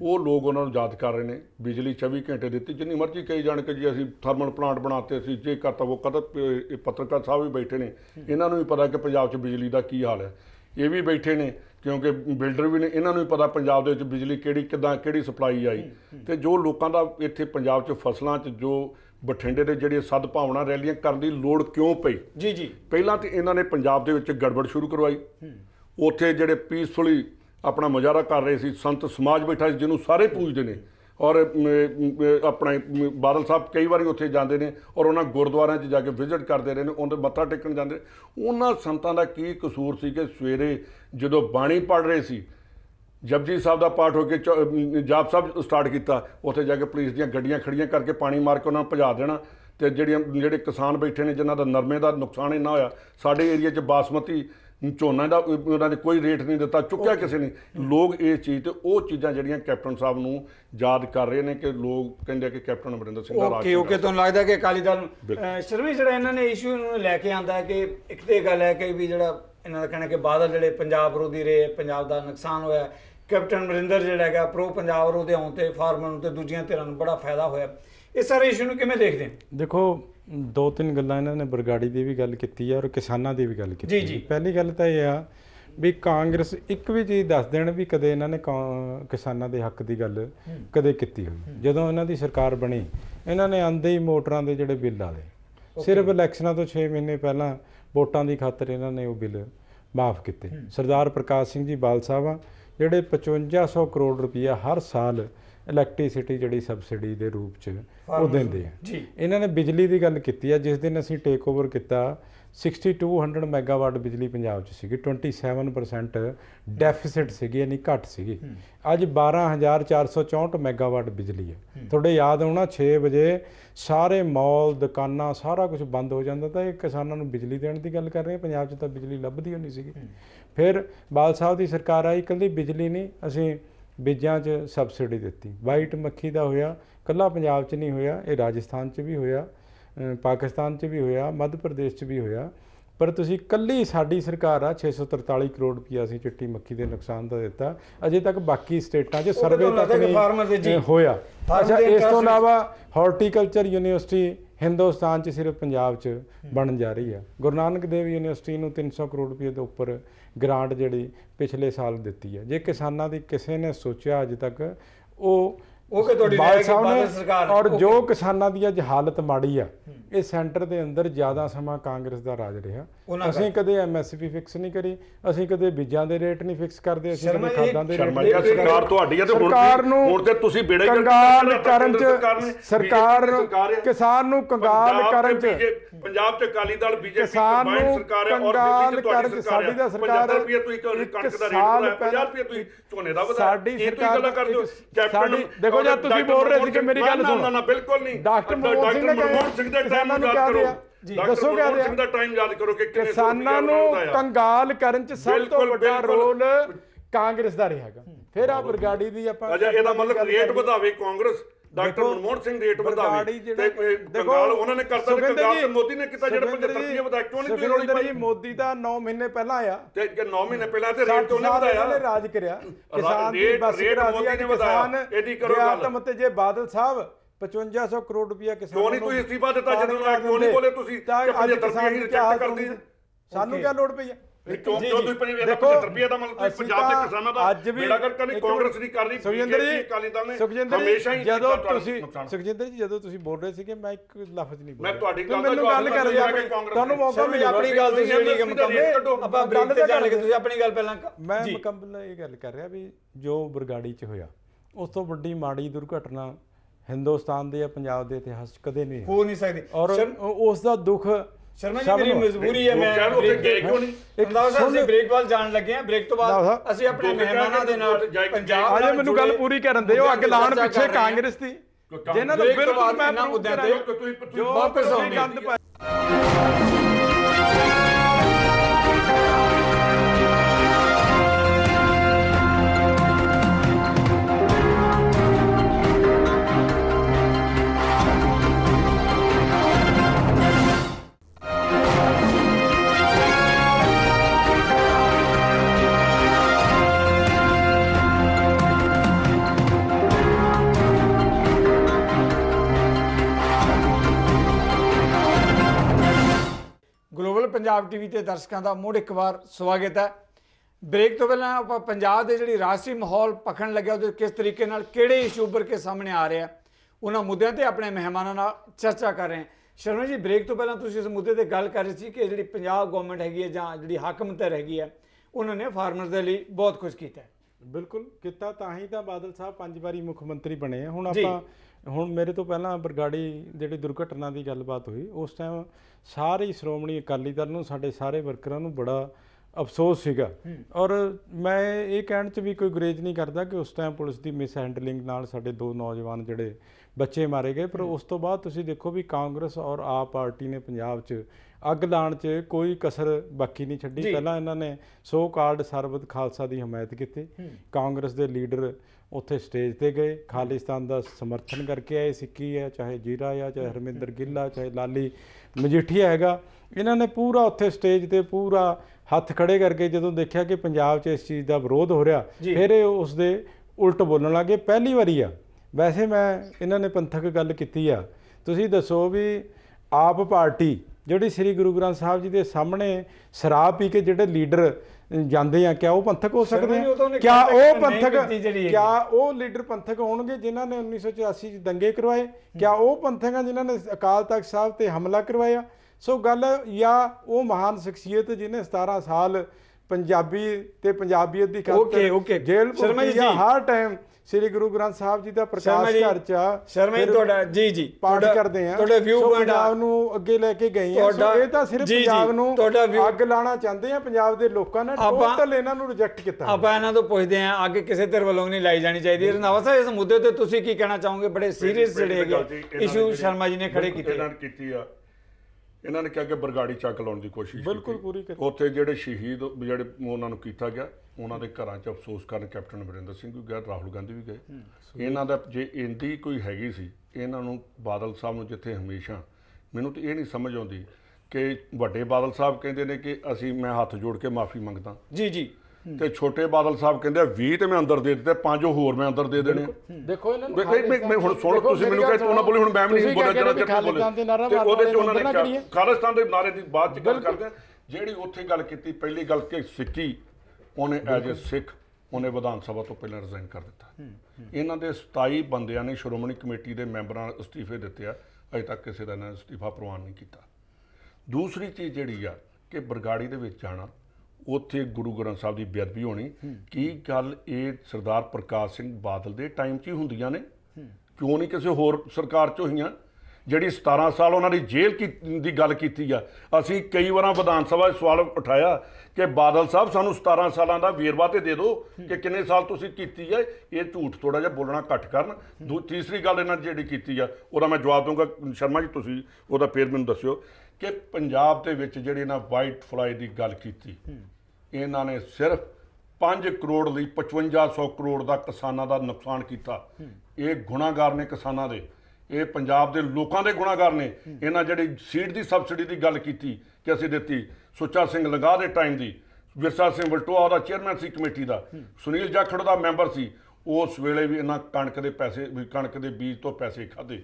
Speaker 3: ਉਹ ਲੋਕ ਉਹਨਾਂ ਨੂੰ ਯਾਦ ਕਰ ਰਹੇ ਨੇ ਬਿਜਲੀ 24 ਘੰਟੇ ਦਿੱਤੀ ਜਿੰਨੀ ਮਰਜ਼ੀ ਕਹੀ ਜਾਣ ਕਿ ਜੀ ਅਸੀਂ ਥਰਮਲ ਪਲਾਂਟ ਬਣਾਤੇ ਸੀ ਜੇ ਕਰਤਾ ਉਹ ਕਦਰ ਇਹ ਪੱਤਰਕਾਰ ਸਾਹਿਬ ਵੀ ਬੈਠੇ ਨੇ ਇਹਨਾਂ ਨੂੰ ਵੀ ਪਤਾ ਕਿ ਪੰਜਾਬ 'ਚ ਬਿਜਲੀ ਦਾ ਕੀ ਹਾਲ ਹੈ ਇਹ ਵੀ ਬੈਠੇ ਨੇ ਕਿਉਂਕਿ ਬਿਲਡਰ ਵੀ ਨੇ ਇਹਨਾਂ ਨੂੰ ਵੀ ਪਤਾ ਪੰਜਾਬ ਦੇ ਵਿੱਚ ਬਿਜਲੀ ਕਿਹੜੀ ਕਿਦਾਂ ਕਿਹੜੀ ਸਪਲਾਈ ਆਈ ਤੇ ਜੋ ਲੋਕਾਂ ਦਾ ਇੱਥੇ ਪੰਜਾਬ 'ਚ ਫਸਲਾਂ 'ਚ ਜੋ ਬਠਿੰਡੇ ਦੇ ਜਿਹੜੀਆਂ ਸਦਭਾਵਨਾ ਰੈਲੀਆਂ ਕਰਨ ਦੀ ਲੋੜ ਕਿਉਂ ਪਈ ਜੀ ਜੀ ਪਹਿਲਾਂ ਤੇ ਇਹਨਾਂ ਨੇ ਪੰਜਾਬ ਦੇ ਵਿੱਚ ਗੜਬੜ ਸ਼ੁਰੂ ਕਰਵਾਈ ਉੱਥੇ ਜਿਹੜੇ ਪੀਸਫੁਲੀ ਆਪਣਾ ਮੁਜ਼ਾਹਰਾ ਕਰ ਰਹੇ ਸੀ ਸੰਤ ਸਮਾਜ ਬੈਠਾ ਸੀ ਜਿਹਨੂੰ ਸਾਰੇ ਪੂਜਦੇ ਨੇ ਔਰ ਆਪਣੇ ਬਾਦਲ ਸਾਹਿਬ ਕਈ ਵਾਰੀ ਉੱਥੇ ਜਾਂਦੇ ਨੇ ਔਰ ਉਹਨਾਂ ਗੁਰਦੁਆਰਿਆਂ 'ਚ ਜਾ ਕੇ ਵਿਜ਼ਿਟ ਕਰਦੇ ਰਹੇ ਨੇ ਉਹਨਾਂ ਮੱਥਾ ਟੇਕਣ ਜਾਂਦੇ ਉਹਨਾਂ ਸੰਤਾਂ ਦਾ ਕੀ ਕਸੂਰ ਸੀ ਕਿ ਸਵੇਰੇ ਜਦੋਂ ਬਾਣੀ ਪੜ ਰਹੇ ਸੀ ਜਪਜੀਤ ਸਾਹਿਬ ਦਾ ਪਾਠ ਹੋ ਕੇ ਜਾਪ ਸਾਹਿਬ ਸਟਾਰਟ ਕੀਤਾ ਉੱਥੇ ਜਾ ਕੇ ਪੁਲਿਸ ਦੀਆਂ ਗੱਡੀਆਂ ਖੜੀਆਂ ਕਰਕੇ ਪਾਣੀ ਮਾਰ ਕੇ ਉਹਨਾਂ ਨੂੰ ਭਜਾ ਦੇਣਾ ਤੇ ਜਿਹੜੀਆਂ ਜਿਹੜੇ ਕਿਸਾਨ ਬੈਠੇ ਨੇ ਜਿਨ੍ਹਾਂ ਦਾ ਨਰਮੇ ਦਾ ਨੁਕਸਾਨ ਹੀ ਨਾ ਹੋਇਆ ਸਾਡੇ ਏਰੀਆ 'ਚ ਬਾਸਮਤੀ ਝੋਨਾ ਦਾ ਉਹਨਾਂ ਨੇ ਕੋਈ ਰੇਟ ਨਹੀਂ ਦਿੱਤਾ ਚੁੱਕਿਆ ਕਿਸੇ ਨੇ ਲੋਕ ਇਹ ਚੀਜ਼ ਤੇ ਉਹ ਚੀਜ਼ਾਂ ਜਿਹੜੀਆਂ ਕੈਪਟਨ ਸਾਹਿਬ ਨੂੰ ਯਾਦ ਕਰ ਰਹੇ ਨੇ ਕਿ ਲੋਕ ਕਹਿੰਦੇ ਕਿ ਕੈਪਟਨ ਅਮਰਿੰਦਰ ਸਿੰਘ ਦਾ ਰਾਜ ਓਕੇ ਓਕੇ ਤੁਹਾਨੂੰ ਲੱਗਦਾ ਕਿ ਅਕਾਲੀ ਦਲ
Speaker 1: ਸ਼ਰਮੀ ਜਿਹੜਾ ਇਹਨਾਂ ਨੇ ਇਸ਼ੂ ਨੂੰ ਲੈ ਕੇ ਆਂਦਾ ਕਿ ਇੱਕ ਤੇ ਗੱਲ ਹੈ ਕਿ ਵੀ ਜਿਹੜਾ ਇਹਨਾਂ ਦਾ ਕਹਿਣਾ ਕਿ ਬਾਦਲ ਜਿਹੜੇ ਪੰਜਾਬ ਵਿਰੋਧੀ ਰਹੇ ਪੰਜਾਬ ਦਾ ਨੁਕਸਾਨ ਹੋਇਆ ਕੈਪਟਨ ਮਰਿੰਦਰ ਜਿਹੜਾ ਹੈਗਾ ਪ੍ਰੋ ਪੰਜਾਬ ਉਹਦੇ ਆਉਣ ਤੇ ਫਾਰਮਰ ਨੂੰ ਤੇ ਦੂਜੀਆਂ ਧਿਰਾਂ ਨੂੰ ਬੜਾ ਫਾਇਦਾ ਹੋਇਆ ਇਸ ਸਾਰੇ ਇਸ਼ੂ ਨੂੰ ਕਿਵੇਂ ਦੇਖਦੇ
Speaker 2: ਦੇਖੋ ਦੋ ਤਿੰਨ ਗੱਲਾਂ ਇਹਨਾਂ ਨੇ ਬਰਗਾੜੀ ਦੀ ਵੀ ਗੱਲ ਕੀਤੀ ਆ ਔਰ ਕਿਸਾਨਾਂ ਦੀ ਵੀ ਗੱਲ ਕੀਤੀ ਜੀ ਜੀ ਪਹਿਲੀ ਗੱਲ ਤਾਂ ਇਹ ਆ ਵੀ ਕਾਂਗਰਸ ਇੱਕ ਵੀ ਚੀਜ਼ ਦੱਸ ਦੇਣ ਵੀ ਕਦੇ ਇਹਨਾਂ ਨੇ ਕਿਸਾਨਾਂ ਦੇ ਹੱਕ ਦੀ ਗੱਲ ਕਦੇ ਕੀਤੀ ਹੋਈ ਜਦੋਂ ਇਹਨਾਂ ਦੀ ਸਰਕਾਰ ਬਣੀ ਇਹਨਾਂ ਨੇ ਆਂਦੇ ਹੀ ਮੋਟਰਾਂ ਦੇ ਜਿਹੜੇ ਬਿੱਲ ਆਲੇ ਸਿਰਫ ਇਲੈਕਸ਼ਨਾਂ ਤੋਂ 6 ਮਹੀਨੇ ਪਹਿਲਾਂ ਵੋਟਾਂ ਦੀ ਖਾਤਰ ਇਹਨਾਂ ਨੇ ਉਹ ਬਿੱਲ ਮਾਫ ਕੀਤੇ ਸਰਦਾਰ ਪ੍ਰਕਾਸ਼ ਸਿੰਘ ਜੀ ਬਾਲ ਸਾਹਿਬ ਆ ਜਿਹੜੇ 5500 ਕਰੋੜ ਰੁਪਇਆ ਹਰ ਸਾਲ ਇਲੈਕਟ੍ਰਿਸਿਟੀ ਜਿਹੜੀ ਸਬਸਿਡੀ ਦੇ ਰੂਪ 'ਚ ਉਹ ਦਿੰਦੇ ਆ ਜੀ ਇਹਨਾਂ ਨੇ ਬਿਜਲੀ ਦੀ ਗੱਲ ਕੀਤੀ ਆ ਜਿਸ ਦਿਨ ਅਸੀਂ ਟੇਕ ਓਵਰ ਕੀਤਾ 6200 ਮੈਗਾਵਾਟ ਬਿਜਲੀ ਪੰਜਾਬ 'ਚ ਸੀਗੀ 27% ਡੈਫਿਸਿਟ ਸੀਗੀ ਯਾਨੀ ਘੱਟ ਸੀਗੀ ਅੱਜ 12464 ਮੈਗਾਵਾਟ ਬਿਜਲੀ ਹੈ ਤੁਹਾਡੇ ਯਾਦ ਹੋਣਾ 6 ਵਜੇ ਸਾਰੇ ਮਾਲ ਦੁਕਾਨਾਂ ਸਾਰਾ ਕੁਝ ਬੰਦ ਹੋ ਜਾਂਦਾ ਤਾਂ ਇਹ ਕਿਸਾਨਾਂ ਨੂੰ ਬਿਜਲੀ ਦੇਣ ਦੀ ਗੱਲ ਕਰ ਰਹੇ ਪੰਜਾਬ 'ਚ ਤਾਂ ਬਿਜਲੀ ਲੱਭਦੀ ਹੋਣੀ ਸੀਗੀ ਫਿਰ ਬਾਲ ਸਾਹਿਬ ਦੀ ਸਰਕਾਰ ਆਈ ਕਹਿੰਦੀ ਬਿਜਲੀ ਨਹੀਂ ਅਸੀਂ ਬੀਜਾਂ 'ਚ ਸਬਸਿਡੀ ਦਿੱਤੀ ਵਾਈਟ ਮੱਖੀ ਦਾ ਹੋਇਆ ਕੱਲਾ ਪੰਜਾਬ 'ਚ ਨਹੀਂ ਹੋਇਆ ਇਹ ਰਾਜਸਥਾਨ 'ਚ ਵੀ ਹੋਇਆ ਪਾਕਿਸਤਾਨ 'ਚ ਵੀ ਹੋਇਆ ਮੱਧ ਪ੍ਰਦੇਸ਼ 'ਚ ਵੀ ਹੋਇਆ ਪਰ ਤੁਸੀਂ ਕੱਲੀ ਸਾਡੀ ਸਰਕਾਰ ਆ 643 ਕਰੋੜ ਰੁਪਏ ਅਸੀਂ ਚਿੱਟੀ ਮੱਖੀ ਦੇ ਨੁਕਸਾਨ ਦਾ ਦਿੱਤਾ ਅਜੇ ਤੱਕ ਬਾਕੀ ਸਟੇਟਾਂ 'ਚ ਸਰਵੇ ਤੱਕ ਨਹੀਂ ਹੋਇਆ ਅੱਛਾ ਇਸ ਤੋਂ ਇਲਾਵਾ ਹਾਰਟੀਕਲਚਰ ਯੂਨੀਵਰਸਿਟੀ ਹਿੰਦੁਸਤਾਨ 'ਚ ਸਿਰਫ ਪੰਜਾਬ 'ਚ ਬਣਨ ਜਾ ਰਹੀ ਹੈ ਗੁਰੂ ਨਾਨਕ ਦੇਵ ਯੂਨੀਵਰਸਿਟੀ ਨੂੰ 300 ਕਰੋੜ ਰੁਪਏ ਦੇ ਉੱਪਰ ਗ੍ਰਾਂਟ ਜਿਹੜੀ ਪਿਛਲੇ ਸਾਲ ਦਿੱਤੀ ਹੈ ਜੇ ਕਿਸਾਨਾਂ ਦੀ ਕਿਸੇ ਨੇ ਸੋਚਿਆ ਅੱਜ ਤੱਕ ਉਹ ਉਹ ਕਿ ਤੁਹਾਡੀ ਬਾਲ ਸਰਕਾਰ ਨੇ ਔਰ ਜੋ ਕਿਸਾਨਾਂ ਦੀ ਅੱਜ ਹਾਲਤ ਮਾੜੀ ਆ ਇਹ ਸੈਂਟਰ ਦੇ ਅੰਦਰ ਜ਼ਿਆਦਾ ਸਮਾਂ ਕਾਂਗਰਸ ਦਾ ਰਾਜ ਰਿਹਾ ਅਸੀਂ ਕਦੇ ਐਮਐਸਪੀ ਫਿਕਸ ਨਹੀਂ ਕਰੀ ਅਸੀਂ ਕਦੇ ਬੀਜਾਂ ਦੇ ਰੇਟ ਨਹੀਂ ਫਿਕਸ ਕਰਦੇ ਅਸੀਂ ਕਦੇ ਖਾਦਾਂ ਦੇ ਰੇਟ ਨਹੀਂ ਸਰਕਾਰ ਤੁਹਾਡੀ ਆ ਤੇ ਸਰਕਾਰ ਨੂੰ ਹੁਣ ਤੇ ਤੁਸੀਂ ਬੇੜੇ ਕੰਗਾਲ ਕਰਨ ਚ ਸਰਕਾਰ ਕਿਸਾਨ ਨੂੰ ਕੰਗਾਲ ਕਰਨ ਚ
Speaker 3: ਪੰਜਾਬ ਚ ਅਕਾਲੀ ਦਲ ਬੀਜੇਪੀ ਸਰਕਾਰ ਹੈ ਔਰ ਚ ਤੁਹਾਡੀ ਸਰਕਾਰ ਹੈ ਸਾਡੀ ਦਾ ਸਰਕਾਰ 50 ਰੁਪਏ ਤੁਸੀਂ ਕਣਕ ਦਾ ਰੇਟ ਲਾਇਆ 50 ਰੁਪਏ ਤੁਸੀਂ ਝੋਨੇ ਦਾ ਵਧਾਇਆ ਸਾਡੀ ਸਰਕਾਰ ਗੱਲਾਂ ਕਰਦੇ ਹੋ ਕੈਪਟਨ ਦੇਖੋ ਜਦ ਤੁਸੀਂ ਬੋਲ ਰਹੇ ਸੀ ਕਿ ਮੇਰੀ ਗੱਲ ਸੁਣੋ ਨਾ ਨਾ ਬਿਲਕੁਲ ਨਹੀਂ ਡਾਕਟਰ ਮਨਮੋਹਨ ਸਿੰਘ ਦੇ ਟਾਈਮ ਨੂੰ ਯਾਦ ਕਰੋ ਦੱਸੋ ਕਿਆ ਮਨਮੋਹਨ ਸਿੰਘ ਦਾ ਟਾਈਮ ਯਾਦ ਕਰੋ ਕਿ ਕਿਸਾਨਾਂ ਨੂੰ ਕੰਗਾਲ
Speaker 2: ਕਰਨ ਚ ਸਭ ਤੋਂ ਵੱਡਾ ਰੋਲ ਕਾਂਗਰਸ ਦਾ ਰਿਹਾਗਾ ਫਿਰ ਆ ਬਰਗਾੜੀ ਦੀ ਆਪਾਂ ਅਜਾ ਇਹਦਾ ਮਤਲਬ ਰੇਟ
Speaker 3: ਵਧਾਵੇ ਕਾਂਗਰਸ ਡਾਕਟਰ ਮਨਮੋਹਨ ਸਿੰਘ ਰੇਟ ਵਧਾਵੇ ਤੇ ਬੰਗਾਲ ਉਹਨਾਂ ਨੇ ਕਰਤਾ ਤੇ ਗੱਲ ਮੋਦੀ ਨੇ ਕੀਤਾ ਜਿਹੜਾ 75 ਰੁਪਏ ਵਧਾਇਆ ਕਿਉਂ ਨਹੀਂ ਤੁਸੀਂ ਰੋਲੀ ਪਾਈ
Speaker 2: ਮੋਦੀ ਦਾ 9 ਮਹੀਨੇ ਪਹਿਲਾਂ ਆਇਆ
Speaker 3: ਤੇ 9 ਮਹੀਨੇ ਪਹਿਲਾਂ ਤੇ ਰੇਟ ਉਹਨੇ ਵਧਾਇਆ ਉਹਨੇ
Speaker 2: ਰਾਜ ਕਰਿਆ ਕਿਸਾਨ ਦੀ ਬਸ ਮੋਦੀ ਨੇ ਵਧਾਇਆ ਇਹਦੀ ਕਰੋ ਗੱਲ ਤਾਂ ਮਤੇ ਜੇ ਬਾਦਲ ਸਾਹਿਬ 5500 ਕਰੋੜ ਰੁਪਇਆ ਕਿਸਾਨ ਨੂੰ ਨਹੀਂ ਤੁਸੀਂ ਅਸਤੀਫਾ ਦਿੱਤਾ ਜਦੋਂ ਕਿਉਂ ਨਹੀਂ ਬੋਲੇ ਤੁਸੀਂ
Speaker 3: ਕਿ 75 ਰੁਪਏ ਹੀ ਰਿਜੈਕਟ
Speaker 2: ਕਰਦੇ ਸਾਨੂੰ ਕੀ ਲੋੜ ਪਈ ਹੈ ਕਿਉਂ ਕਿਉਂ ਤੁਸੀਂ ਪੰਜਾਬ ਦਾ 75 ਦਾ ਮਤਲਬ ਪੰਜਾਬ ਦੇ ਕਿਸਾਨਾਂ ਦਾ ਅੱਜ ਵੀ ਬੇੜਾ ਗਰਕ ਕਾਂਗਰਸ ਕਰ ਅਕਾਲੀ ਦਲ ਨੇ ਹਮੇਸ਼ਾ ਹੀ ਜਦੋਂ ਤੁਸੀਂ ਸੁਖਜਿੰਦਰ ਜੀ ਜਦੋਂ ਤੁਸੀਂ ਬੋਲ ਰਹੇ ਸੀਗੇ ਮੈਂ ਇੱਕ ਲਫ਼ਜ਼ ਨਹੀਂ ਬੋਲਿਆ ਮੈਂ ਤੁਹਾਡੀ ਗੱਲ ਦਾ ਗੱਲ ਤੁਹਾਨੂੰ ਆਪਣੀ ਨਹੀਂ ਆਪਾਂ ਤੇ ਜਾਣ ਤੁਸੀਂ ਆਪਣੀ ਗੱਲ ਪਹਿਲਾਂ ਮੈਂ ਇਹ ਗੱਲ ਕਰ ਰਿਹਾ ਵੀ ਜੋ ਬਰਗਾੜੀ 'ਚ ਹੋਇਆ ਉਸ ਤੋਂ ਵੱਡੀ ਮਾੜੀ ਦੁਰਘਟਨਾ ਹਿੰਦੁਸਤਾਨ ਦੇ ਜਾਂ ਪੰਜਾਬ ਦੇ ਇਤਿਹਾਸ 'ਚ ਕਦੇ ਨਹੀਂ ਹੋ ਨਹੀਂ ਸਕਦੀ ਉਸ ਦਾ ਦੁੱਖ ਸ਼ਰਮਾ ਜੀ ਮੇਰੀ ਮਜਬੂਰੀ ਹੈ ਮੈਂ ਉੱਥੇ ਕਿਉਂ ਨਹੀਂ ਰੰਦਾਵਾ ਸਾਹਿਬ ਅਸੀਂ ਬ੍ਰੇਕ ਵੱਲ ਜਾਣ ਲੱਗੇ ਆ ਬ੍ਰੇਕ ਤੋਂ ਬਾਅਦ ਅਸੀਂ ਆਪਣੇ ਮਹਿਮਾਨਾਂ ਦੇ ਨਾਲ ਪੰਜਾਬ ਆਜੇ ਮੈਨੂੰ ਗੱਲ ਪੂਰੀ ਕਰਨ ਦਿਓ ਅੱਗ ਲਾਉਣ ਪਿੱਛੇ ਕਾਂਗਰਸ ਦੀ ਜਿਹਨਾਂ ਦਾ ਬਿਲਕੁਲ ਮੈਂ ਪ੍ਰੂਫ ਕਰਾਂਗਾ ਜੋ ਵਾਪਸ ਆਉਣੀ
Speaker 1: ਪੰਜਾਬ ਟੀਵੀ ਤੇ ਦਰਸ਼ਕਾਂ ਦਾ ਮੋੜ ਇੱਕ ਵਾਰ ਸਵਾਗਤ ਹੈ ਬ੍ਰੇਕ ਤੋਂ ਪਹਿਲਾਂ ਆਪਾਂ ਪੰਜਾਬ ਦੇ ਜਿਹੜੀ ਰਾਸ਼ਟਰੀ ਮਾਹੌਲ ਪਖਣ ਲੱਗਿਆ ਉਹਦੇ ਕਿਸ ਤਰੀਕੇ ਨਾਲ ਕਿਹੜੇ ਇਸ਼ੂ ਉੱਪਰ ਕੇ ਸਾਹਮਣੇ ਆ ਰਿਹਾ ਉਹਨਾਂ ਮੁੱਦਿਆਂ ਤੇ ਆਪਣੇ ਮਹਿਮਾਨਾਂ ਨਾਲ ਚਰਚਾ ਕਰ ਰਹੇ ਹਾਂ ਸ਼ਰਮਾ ਜੀ ਬ੍ਰੇਕ ਤੋਂ ਪਹਿਲਾਂ ਤੁਸੀਂ ਇਸ ਮੁੱਦੇ ਤੇ ਗੱਲ ਕਰ ਰਹੇ ਸੀ ਕਿ ਜਿਹੜੀ ਪੰਜਾਬ ਗਵਰਨਮੈਂਟ ਹੈਗੀ ਹੈ ਜਾਂ ਜਿਹੜੀ ਹੈ ਹੈਗੀ ਹੈ ਉਹਨਾਂ ਨੇ ਫਾਰਮਰਸ ਦੇ ਲਈ ਬਹੁਤ ਕੁਝ
Speaker 2: ਕੀਤਾ ਹੈ ਬਿਲਕੁਲ ਕੀਤਾ ਤਾਂ ਹੀ ਤਾਂ ਬਾਦਲ ਸਾਹਿਬ ਪੰਜ ਵਾਰੀ ਮੁੱਖ ਮੰਤਰੀ ਬਣੇ ਆ ਹੁਣ ਆਪਾਂ ਹੁਣ ਮੇਰੇ ਤੋਂ ਪਹਿਲਾਂ ਬਰਗਾੜੀ ਜਿਹੜੀ ਦੁਰਘਟਨਾ ਦੀ ਗੱਲਬਾਤ ਹੋਈ ਉਸ ਟਾਈਮ ਸਾਰੇ ਸ਼੍ਰੋਮਣੀ ਅਕਾਲੀ ਦਲ ਨੂੰ ਸਾਡੇ ਸਾਰੇ ਵਰਕਰਾਂ ਨੂੰ ਬੜਾ ਅਫਸੋਸ ਸੀਗਾ ਔਰ ਮੈਂ ਇਹ ਕਹਿਣ 'ਚ ਵੀ ਕੋਈ ਗਰੇਜ ਨਹੀਂ ਕਰਦਾ ਕਿ ਉਸ ਟਾਈਮ ਪੁਲਿਸ ਦੀ ਮਿਸ ਹੈਂਡਲਿੰਗ ਨਾਲ ਸਾਡੇ ਦੋ ਨੌਜਵਾਨ ਜਿਹੜੇ ਬੱਚੇ ਮਾਰੇ ਗਏ ਪਰ ਉਸ ਤੋਂ ਬਾਅਦ ਤੁਸੀਂ ਦੇਖੋ ਵੀ ਕਾਂਗਰਸ ਔਰ ਆਪ ਪਾਰਟੀ ਨੇ ਪੰਜਾਬ 'ਚ ਅੱਗ ਲਾਣ 'ਚ ਕੋਈ ਕਸਰ ਬਾਕੀ ਨਹੀਂ ਛੱਡੀ ਪਹਿਲਾਂ ਇਹਨਾਂ ਨੇ ਸੋ ਕਾਲਡ ਸਰਬਤ ਖਾਲਸਾ ਦੀ ਹਮਾਇਤ ਕੀਤੀ ਕਾਂਗਰਸ ਦੇ ਲੀਡਰ ਉੱਥੇ ਸਟੇਜ ਤੇ ਗਏ ਖਾਲਿਸਤਾਨ ਦਾ ਸਮਰਥਨ ਕਰਕੇ ਆਏ ਸਿੱਕੀ ਹੈ ਚਾਹੇ ਜੀਰਾ ਹੈ ਚਾਹੇ ਹਰਮਿੰਦਰ ਗਿੱਲਾ ਚਾਹੇ ਲਾਲੀ ਮਜੀਠੀ ਹੈਗਾ ਇਹਨਾਂ ਨੇ ਪੂਰਾ ਉੱਥੇ ਸਟੇਜ ਤੇ ਪੂਰਾ ਹੱਥ ਖੜੇ ਕਰਕੇ ਜਦੋਂ ਦੇਖਿਆ ਕਿ ਪੰਜਾਬ 'ਚ ਇਸ ਚੀਜ਼ ਦਾ ਵਿਰੋਧ ਹੋ ਰਿਹਾ ਫਿਰ ਇਹ ਉਸ ਦੇ ਉਲਟ ਬੋਲਣ ਲੱਗੇ ਪਹਿਲੀ ਵਾਰੀ ਆ ਵੈਸੇ ਮੈਂ ਇਹਨਾਂ ਨੇ ਪੰਥਕ ਗੱਲ ਕੀਤੀ ਆ ਤੁਸੀਂ ਦੱਸੋ ਵੀ ਆਪ ਪਾਰਟੀ ਜਿਹੜੀ ਸ੍ਰੀ ਗੁਰੂ ਗ੍ਰੰਥ ਸਾਹਿਬ ਜੀ ਦੇ ਸਾਹਮਣੇ ਸ਼ਰਾਬ ਪੀ ਕੇ ਜਿਹੜੇ ਲੀਡਰ ਜਾਂਦੇ ਆ ਕਿ ਉਹ ਪੰਥਕ ਹੋ ਸਕਦੇ ਆ ਕਿ ਉਹ ਪੰਥਕ ਕਿ ਉਹ ਲੀਡਰ ਪੰਥਕ ਹੋਣਗੇ ਜਿਨ੍ਹਾਂ ਨੇ 1984 ਚ ਦੰਗੇ ਕਰਵਾਏ ਕਿ ਉਹ ਪੰਥਕਾਂ ਜਿਨ੍ਹਾਂ ਨੇ ਅਕਾਲ ਤਖਤ ਸਾਹਿਬ ਤੇ ਹਮਲਾ ਕਰਵਾਇਆ ਸੋ ਗੱਲ ਜਾਂ ਉਹ ਮਹਾਨ ਸ਼ਖਸੀਅਤ ਜਿਨੇ 17 ਸਾਲ ਪੰਜਾਬੀ ਤੇ ਪੰਜਾਬੀਅਤ ਦੀ ਖਾਤਰ ਜੇਲ੍ਹ ਭੁਗਤੀ ਹਰ ਟਾਈਮ ਸ੍ਰੀ ਗੁਰੂ ਗ੍ਰੰਥ ਸਾਹਿਬ ਜੀ ਦਾ ਪ੍ਰਕਾਸ਼ ਘਰ ਚ ਸ਼ਰਮਾ ਜੀ ਤੁਹਾਡਾ ਜੀ ਜੀ ਪਾਠ ਕਰਦੇ ਆ ਤੁਹਾਡੇ ਵਿਊ ਪੁਆਇੰਟ ਪੰਜਾਬ ਨੂੰ ਅੱਗੇ ਲੈ ਕੇ ਗਏ ਆ ਇਹ ਤਾਂ ਸਿਰਫ ਪੰਜਾਬ ਨੂੰ ਅੱਗ ਲਾਣਾ ਚਾਹੁੰਦੇ ਆ ਪੰਜਾਬ ਦੇ ਲੋਕਾਂ ਨੇ ਟੋਟਲ ਇਹਨਾਂ ਨੂੰ ਰਿਜੈਕਟ ਕੀਤਾ ਆਪਾਂ ਇਹਨਾਂ
Speaker 1: ਤੋਂ ਪੁੱਛਦੇ ਆ ਅੱਗੇ ਕਿਸੇ ਧਿਰ ਵੱਲੋਂ ਨਹੀਂ ਲਾਈ ਜਾਣੀ ਚਾਹੀਦੀ ਰਣਾਵਾ ਸਾਹਿਬ ਇਸ ਮੁੱਦੇ ਤੇ ਤੁਸੀਂ ਕੀ ਕਹਿਣਾ ਚਾਹੋਗੇ ਬੜੇ ਸੀਰੀਅਸ ਜਿਹੜੇ ਹੈਗੇ ਇਸ਼ੂ ਸ਼ਰਮਾ ਜੀ ਨੇ ਖੜੇ ਕੀਤੇ ਇਹਨਾਂ
Speaker 3: ਕੀਤੀ ਆ ਇਹਨਾਂ ਨੇ ਕਿਹਾ ਕਿ ਬਰਗਾੜੀ ਚੱਕ ਲਾਉਣ ਦੀ ਕੋਸ਼ਿਸ਼ ਕੀਤੀ ਬਿਲਕੁਲ ਪੂਰੀ ਕੀਤੀ ਉੱਥੇ ਜਿਹੜੇ ਸ਼ਹੀਦ ਜਿਹੜੇ ਉਹਨਾਂ ਨੂੰ ਕੀਤਾ ਗਿਆ ਉਹਨਾਂ ਦੇ ਘਰਾਂ 'ਚ ਅਫਸੋਸ ਕਰਨ ਕੈਪਟਨ ਅਮਰਿੰਦਰ ਸਿੰਘ ਵੀ ਗਿਆ ਰਾਹੁਲ ਗਾਂਧੀ ਵੀ ਗਏ ਇਹਨਾਂ ਦਾ ਜੇ ਇੰਦੀ ਕੋਈ ਹੈਗੀ ਸੀ ਇਹਨਾਂ ਨੂੰ ਬਾਦਲ ਸਾਹਿਬ ਨੂੰ ਜਿੱਥੇ ਹਮੇਸ਼ਾ ਮੈਨੂੰ ਤਾਂ ਇਹ ਨਹੀਂ ਸਮਝ ਆਉਂਦੀ ਕਿ ਵੱਡੇ ਬਾਦਲ ਸਾਹਿਬ ਕਹਿੰਦੇ ਨੇ ਕਿ ਅਸੀਂ ਮੈਂ ਹੱਥ ਜੋੜ ਕੇ ਮਾਫੀ ਮੰਗਦਾ ਜੀ ਜੀ ਤੇ ਛੋਟੇ ਬਾਦਲ ਸਾਹਿਬ ਕਹਿੰਦੇ 20 ਤੇ ਮੈਂ ਅੰਦਰ ਦੇ ਦਿੱਤੇ ਪੰਜ ਹੋਰ ਮੈਂ ਅੰਦਰ ਦੇ ਦੇਣੇ
Speaker 2: ਦੇਖੋ ਇਹਨਾਂ ਨੂੰ ਮੈਂ ਹੁਣ ਸੁਣ ਤੁਸੀਂ ਮੈਨੂੰ ਕਹਿੰਦੇ ਉਹਨਾਂ ਬੋਲੀ ਹੁਣ ਮੈਂ ਨਹੀਂ ਬੋਲਿਆ ਜਿਹੜਾ ਚੱਕਰ ਬੋਲੇ ਤੇ ਉਹਦੇ ਚ ਉਹਨਾਂ ਨੇ
Speaker 3: ਖਾਲਿਸਤਾਨ ਦੇ ਨਾਰੇ ਦੀ ਬਾਤ ਚ ਗੱਲ ਕਰਦੇ ਜਿਹੜੀ ਉੱਥੇ ਗੱਲ ਕੀਤੀ ਪਹਿਲੀ ਗੱਲ ਕਿ ਸਿੱਕੀ ਉਹਨੇ ਐਜ ਅ ਸਿੱਖ ਉਹਨੇ ਵਿਧਾਨ ਸਭਾ ਤੋਂ ਪਹਿਲਾਂ ਰਿਜ਼ਾਈਨ ਕਰ ਦਿੱਤਾ ਇਹਨਾਂ ਦੇ 27 ਬੰਦਿਆਂ ਨੇ ਸ਼੍ਰੋਮਣੀ ਕਮੇਟੀ ਦੇ ਮੈਂਬਰਾਂ ਅਸਤੀਫੇ ਦਿੱਤੇ ਆ ਅਜੇ ਤੱਕ ਕਿਸੇ ਦਾ ਨਾ ਅਸਤੀਫਾ ਪ੍ਰਵਾਨ ਨਹੀਂ ਕੀਤਾ ਦੂਸਰੀ ਚੀਜ਼ ਜਿਹੜੀ ਆ ਕਿ ਬਰਗਾੜੀ ਦੇ ਵਿੱਚ ਜਾਣਾ ਉੱਥੇ ਗੁਰੂ ਗ੍ਰੰਥ ਸਾਹਿਬ ਦੀ ਬੇਅਦਬੀ ਹੋਣੀ ਕੀ ਗੱਲ ਇਹ ਸਰਦਾਰ ਪ੍ਰਕਾਸ਼ ਸਿੰਘ ਬਾਦਲ ਦੇ ਟਾਈਮ 'ਚ ਹੀ ਹੁੰਦੀਆਂ ਨੇ ਕਿਉਂ ਨਹੀਂ ਕਿਸੇ ਹੋਰ ਸਰਕਾਰ 'ਚ ਹੋਈਆਂ ਜਿਹੜੀ 17 ਸਾਲ ਉਹਨਾਂ ਦੀ ਜੇਲ੍ਹ ਦੀ ਗੱਲ ਕੀਤੀ ਆ ਅਸੀਂ ਕਈ ਵਾਰਾਂ ਵਿਧਾਨ ਸਭਾ 'ਚ ਸਵਾਲ ਉਠਾਇਆ ਕਿ ਬਾਦਲ ਸਾਹਿਬ ਸਾਨੂੰ 17 ਸਾਲਾਂ ਦਾ ਵੇਰਵਾ ਤੇ ਦੇ ਦਿਓ ਕਿ ਕਿੰਨੇ ਸਾਲ ਤੁਸੀਂ ਕੀਤੀ ਹੈ ਇਹ ਝੂਠ ਥੋੜਾ ਜਿਹਾ ਬੋਲਣਾ ਘੱਟ ਕਰਨ ਤੀਸਰੀ ਗੱਲ ਇਹਨਾਂ ਜਿਹੜੀ ਕੀਤੀ ਆ ਉਹਦਾ ਮੈਂ ਜਵਾਬ ਦਊਂਗਾ ਸ਼ਰਮਾ ਜੀ ਤੁਸੀਂ ਉਹਦਾ ਫੇਰ ਮੈਨੂੰ ਦੱਸਿਓ ਕਿ ਪੰਜਾਬ ਦੇ ਵਿੱਚ ਜਿਹੜੀ ਨਾ ਵਾਈਟ ਫਲਾਈ ਦੀ ਗੱਲ ਕੀਤੀ ਇਹਨਾਂ ਨੇ ਸਿਰਫ 5 ਕਰੋੜ ਲਈ 5500 ਕਰੋੜ ਦਾ ਕਿਸਾਨਾਂ ਦਾ ਨੁਕਸਾਨ ਕੀਤਾ ਇਹ ਗੁਨਾਹਗਾਰ ਨੇ ਕਿਸਾਨਾਂ ਦੇ ਇਹ ਪੰਜਾਬ ਦੇ ਲੋਕਾਂ ਦੇ ਗੁਨਾਹਗਾਰ ਨੇ ਇਹਨਾਂ ਜਿਹੜੀ ਸੀਟ ਦੀ ਸਬਸਿਡੀ ਦੀ ਗੱਲ ਕੀਤੀ ਕਿ ਅਸੀਂ ਦਿੱਤੀ ਸੁੱਚਾ ਸਿੰਘ ਲਗਾ ਦੇ ਟਾਈਮ ਦੀ ਵਿਰਸਾ ਸਿੰਘ ਵਲਟੋਆ ਦਾ ਚੇਅਰਮੈਨ ਸੀ ਕਮੇਟੀ ਦਾ ਸੁਨੀਲ ਜਾਖੜ ਦਾ ਮੈਂਬਰ ਸੀ ਉਸ ਵੇਲੇ ਵੀ ਇਹਨਾਂ ਕਣਕ ਦੇ ਪੈਸੇ ਕਣਕ ਦੇ ਬੀਜ ਤੋਂ ਪੈਸੇ ਖਾਦੇ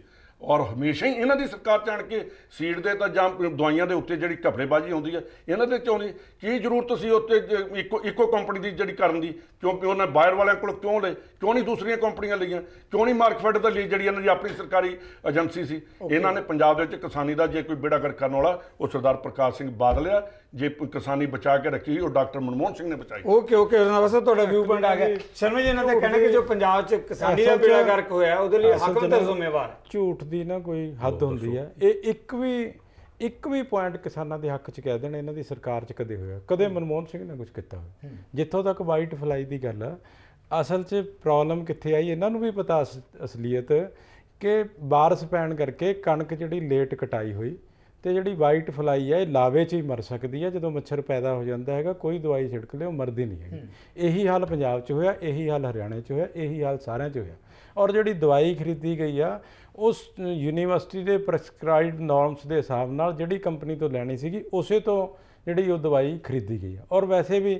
Speaker 3: ਔਰ ਹਮੇਸ਼ਾ ਹੀ ਇਹਨਾਂ ਦੀ ਸਰਕਾਰ ਜਾਣ ਕੇ ਸੀਡ ਦੇ ਤਾਂ ਜਾਂ ਦਵਾਈਆਂ ਦੇ ਉੱਤੇ ਜਿਹੜੀ ਕਪੜੇਬਾਜੀ ਹੁੰਦੀ ਹੈ ਇਹਨਾਂ ਦੇ ਕਿਉਂ ਨਹੀਂ ਕੀ ਜ਼ਰੂਰਤ ਸੀ ਉੱਤੇ ਇੱਕੋ ਇੱਕੋ ਕੰਪਨੀ ਦੀ ਜਿਹੜੀ ਕਰਨ ਦੀ ਕਿਉਂ ਉਹਨਾਂ ਬਾਹਰ ਵਾਲਿਆਂ ਕੋਲ ਕਿਉਂ ਲਏ ਕਿਉਂ ਨਹੀਂ ਦੂਸਰੀਆਂ ਕੰਪਨੀਆਂ ਲਈਆਂ ਕਿਉਂ ਨਹੀਂ ਮਾਰਕਫੈਡ ਦਾ ਲਈ ਜਿਹੜੀ ਇਹਨਾਂ ਦੀ ਆਪਣੀ ਸਰਕਾਰੀ ਏਜੰਸੀ ਸੀ ਇਹਨਾਂ ਨੇ ਪੰਜਾਬ ਦੇ ਵਿੱਚ ਕਿਸਾਨੀ ਦਾ ਜੇ ਕੋਈ ਬੇੜਾ ਗਰਕ ਕਰਨ ਵਾਲਾ ਉਹ ਸਰਦਾਰ ਪ੍ਰਕਾਸ਼ ਸਿੰਘ ਬਾਦਲ ਆ ਜੇ ਕਿਸਾਨੀ ਬਚਾ ਕੇ ਰੱਖੀ ਉਹ ਡਾਕਟਰ ਮਨਮੋਹਨ ਸਿੰਘ ਨੇ ਬਚਾਈ ਓਕੇ ਓਕੇ ਰਣਵਾ ਸਾਹਿਬ ਤੁਹਾਡਾ ਵਿਊ ਪੁਆਇੰਟ ਆ ਗਿਆ ਸ਼ਰਮਾ ਜੀ ਇਹਨਾਂ ਦਾ ਕਹਿਣਾ ਕਿ ਜੋ ਪੰਜਾਬ 'ਚ ਕਿਸਾਨੀ ਦਾ ਬੇੜਾ ਗਰਕ ਹੋਇਆ ਉਹਦੇ ਲਈ ਹਾਕਮ ਤੇ ਜ਼ਿੰਮੇਵਾਰ
Speaker 2: ਝੂਠ ਦੀ ਨਾ ਕੋਈ ਹੱਦ ਹੁੰਦੀ ਹੈ ਇਹ ਇੱਕ ਵੀ ਇੱਕ ਵੀ ਪੁਆਇੰਟ ਕਿਸਾਨਾਂ ਦੇ ਹੱਕ 'ਚ ਕਹਿ ਦੇਣ ਇਹਨਾਂ ਦੀ ਸਰਕਾਰ 'ਚ ਕਦੇ ਹੋਇਆ ਕਦੇ ਮਨਮੋਹਨ ਸਿੰਘ ਨੇ ਕੁਝ ਕੀਤਾ ਹੋਵੇ ਜਿੱਥੋਂ ਤੱਕ ਵਾਈਟ ਫਲਾਈ ਦੀ ਗੱਲ ਆ ਅਸਲ 'ਚ ਪ੍ਰੋਬਲਮ ਕਿੱਥੇ ਆਈ ਇਹਨਾਂ ਨੂੰ ਵੀ ਪਤਾ ਅਸਲੀਅਤ ਕਿ ਬਾਰਿਸ਼ ਪੈਣ ਕਰਕੇ ਕਣਕ ਜਿਹੜੀ ਲੇਟ ਕਟਾਈ ਹੋਈ ਤੇ ਜਿਹੜੀ ਵਾਈਟ ਫਲਾਈ ਹੈ ਇਹ ਲਾਵੇ 'ਚ ਹੀ ਮਰ ਸਕਦੀ ਹੈ ਜਦੋਂ ਮੱਛਰ ਪੈਦਾ ਹੋ ਜਾਂਦਾ ਹੈਗਾ ਕੋਈ ਦਵਾਈ ਛਿੜਕ ਲਿਓ ਮਰਦੀ ਨਹੀਂ ਹੈਗੀ ਇਹੀ ਹਾਲ ਪੰਜਾਬ 'ਚ ਹੋਇਆ ਇਹੀ ਹਾਲ ਹਰਿਆਣੇ 'ਚ ਹੋਇਆ ਇਹੀ ਹਾਲ ਸਾਰਿਆਂ 'ਚ ਹੋਇਆ ਔਰ ਜਿਹੜੀ ਦਵਾਈ ਖਰੀਦੀ ਗਈ ਆ ਉਸ ਯੂਨੀਵਰਸਿਟੀ ਦੇ ਪ੍ਰਸਕ੍ਰਾਈਬਡ ਨਾਰਮਸ ਦੇ ਹਿਸਾਬ ਨਾਲ ਜਿਹੜੀ ਕੰਪਨੀ ਤੋਂ ਲੈਣੀ ਸੀਗੀ ਉਸੇ ਤੋਂ ਜਿਹੜੀ ਉਹ ਦਵਾਈ ਖਰੀਦੀ ਗਈ ਆ ਔਰ ਵੈਸੇ ਵੀ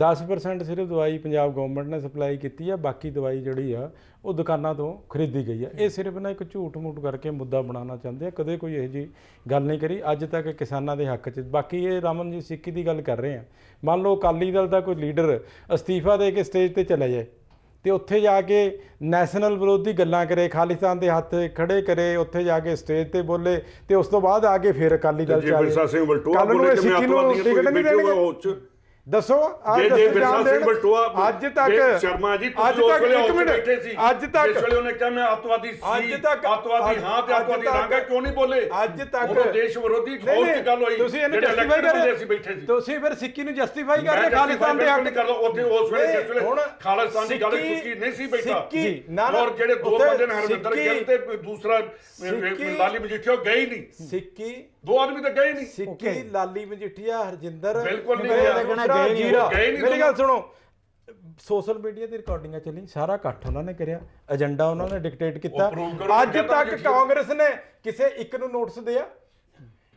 Speaker 2: 10% ਸਿਰਫ ਦਵਾਈ ਪੰਜਾਬ ਗਵਰਨਮੈਂਟ ਨੇ ਸਪਲਾਈ ਕੀਤੀ ਆ ਬਾਕੀ ਦਵਾਈ ਜਿਹੜੀ ਆ ਉਹ ਦੁਕਾਨਾਂ ਤੋਂ ਖਰੀਦੀ ਗਈ ਆ ਇਹ ਸਿਰਫ ਨਾ ਇੱਕ ਝੂਠ-ਮੂਠ ਕਰਕੇ ਮੁੱਦਾ ਬਣਾਉਣਾ ਚਾਹੁੰਦੇ ਆ ਕਦੇ ਕੋਈ ਇਹ ਜੀ ਗੱਲ ਨਹੀਂ ਕਰੀ ਅੱਜ ਤੱਕ ਕਿਸਾਨਾਂ ਦੇ ਹੱਕ 'ਚ ਬਾਕੀ ਇਹ ਰਮਨਜੀਤ ਸਿੱਕੀ ਦੀ ਗੱਲ ਕਰ ਰਹੇ ਆ ਮੰਨ ਲਓ ਅਕਾਲੀ ਦਲ ਦਾ ਕੋਈ ਲੀਡਰ ਅਸਤੀਫਾ ਦੇ ਕੇ ਸਟੇਜ ਤੇ ਚਲਾ ਜਾਏ ਤੇ ਉੱਥੇ ਜਾ ਕੇ ਨੈਸ਼ਨਲ ਵਿਰੋਧੀ ਗੱਲਾਂ ਕਰੇ ਖਾਲਿਸਤਾਨ ਦੇ ਹੱਥ ਖੜੇ ਕਰੇ ਉੱਥੇ ਜਾ ਕੇ ਸਟੇਜ ਤੇ ਬੋਲੇ ਤੇ ਉਸ ਤੋਂ ਬਾਅਦ ਆ ਕੇ ਫਿਰ ਅਕਾਲੀ ਦਲ ਚਾਲੇ ਕੱਲ ਨੂੰ ਸਿੱਕੀ ਨੂੰ ਟਿਕਟ ਨਹੀਂ ਦੇਣਗੇ ਦੱਸੋ ਅੱਜ ਜੇ ਬਿਰਸਾ ਸਿੰਘ ਬਟੂਆ
Speaker 3: ਅੱਜ ਤੱਕ ਸ਼ਰਮਾ ਜੀ ਤੁਸੀਂ ਉਸ ਵੇਲੇ ਉੱਥੇ ਬੈਠੇ ਸੀ ਅੱਜ ਤੱਕ ਇਸ ਵੇਲੇ ਉਹਨੇ ਕਿਹਾ ਮੈਂ ਆਤਵਾਦੀ ਸੀ ਅੱਜ ਤੱਕ ਆਤਵਾਦੀ ਹਾਂ ਤੇ ਆਤਵਾਦੀ ਰਾਂਗਾ ਕਿਉਂ ਨਹੀਂ ਬੋਲੇ ਅੱਜ ਤੱਕ ਉਹ ਦੇਸ਼ ਵਿਰੋਧੀ ਠੋਸ ਦੀ ਗੱਲ ਹੋਈ ਤੁਸੀਂ ਇਹਨੂੰ ਜਸਟੀਫਾਈ ਕਰ ਰਹੇ ਸੀ
Speaker 2: ਬੈਠੇ ਸੀ ਤੁਸੀਂ ਫਿਰ ਸਿੱਕੀ ਨੂੰ ਜਸਟੀਫਾਈ ਕਰ ਰਹੇ ਖਾਲਿਸਤਾਨ ਦੇ ਹੱਕ ਕਰ ਲੋ ਉੱਥੇ ਉਸ ਵੇਲੇ ਜਿਸ ਵੇਲੇ ਖਾਲਿਸਤਾਨ ਦੀ ਗੱਲ ਸਿੱਕੀ ਨਹੀਂ ਸੀ ਬੈਠਾ ਜੀ ਔਰ ਜਿਹੜੇ ਦੋ ਬੰਦੇ ਨੇ ਹਰਮਿੰਦਰ ਗਿੱਲ
Speaker 3: ਤੇ ਦੂਸਰਾ ਲਾਲੀ ਮਜੀਠੀਆ ਗਏ ਹੀ ਨਹੀਂ ਸਿੱਕੀ ਦੋ ਆਦਮੀ ਤਾਂ ਗਏ ਨਹੀਂ ਸਿੱਕੀ ਲਾਲੀ ਮਜੀਠੀਆ ਹਰਜਿੰਦਰ ਬਿਲਕੁਲ ਨਹੀਂ ਲੱਗਣਾ ਗਏ ਨਹੀਂ ਮੇਰੀ
Speaker 2: ਗੱਲ ਸੁਣੋ ਸੋਸ਼ਲ ਮੀਡੀਆ ਦੀ ਰਿਕਾਰਡਿੰਗਾਂ ਚੱਲੀ ਸਾਰਾ ਇਕੱਠ ਉਹਨਾਂ ਨੇ ਕਰਿਆ ਏਜੰਡਾ ਉਹਨਾਂ ਨੇ ਡਿਕਟੇਟ ਕੀਤਾ ਅੱਜ ਤੱਕ ਕਾਂਗਰਸ ਨੇ ਕਿਸੇ ਇੱਕ ਨੂੰ ਨੋਟਿਸ ਦਿਆ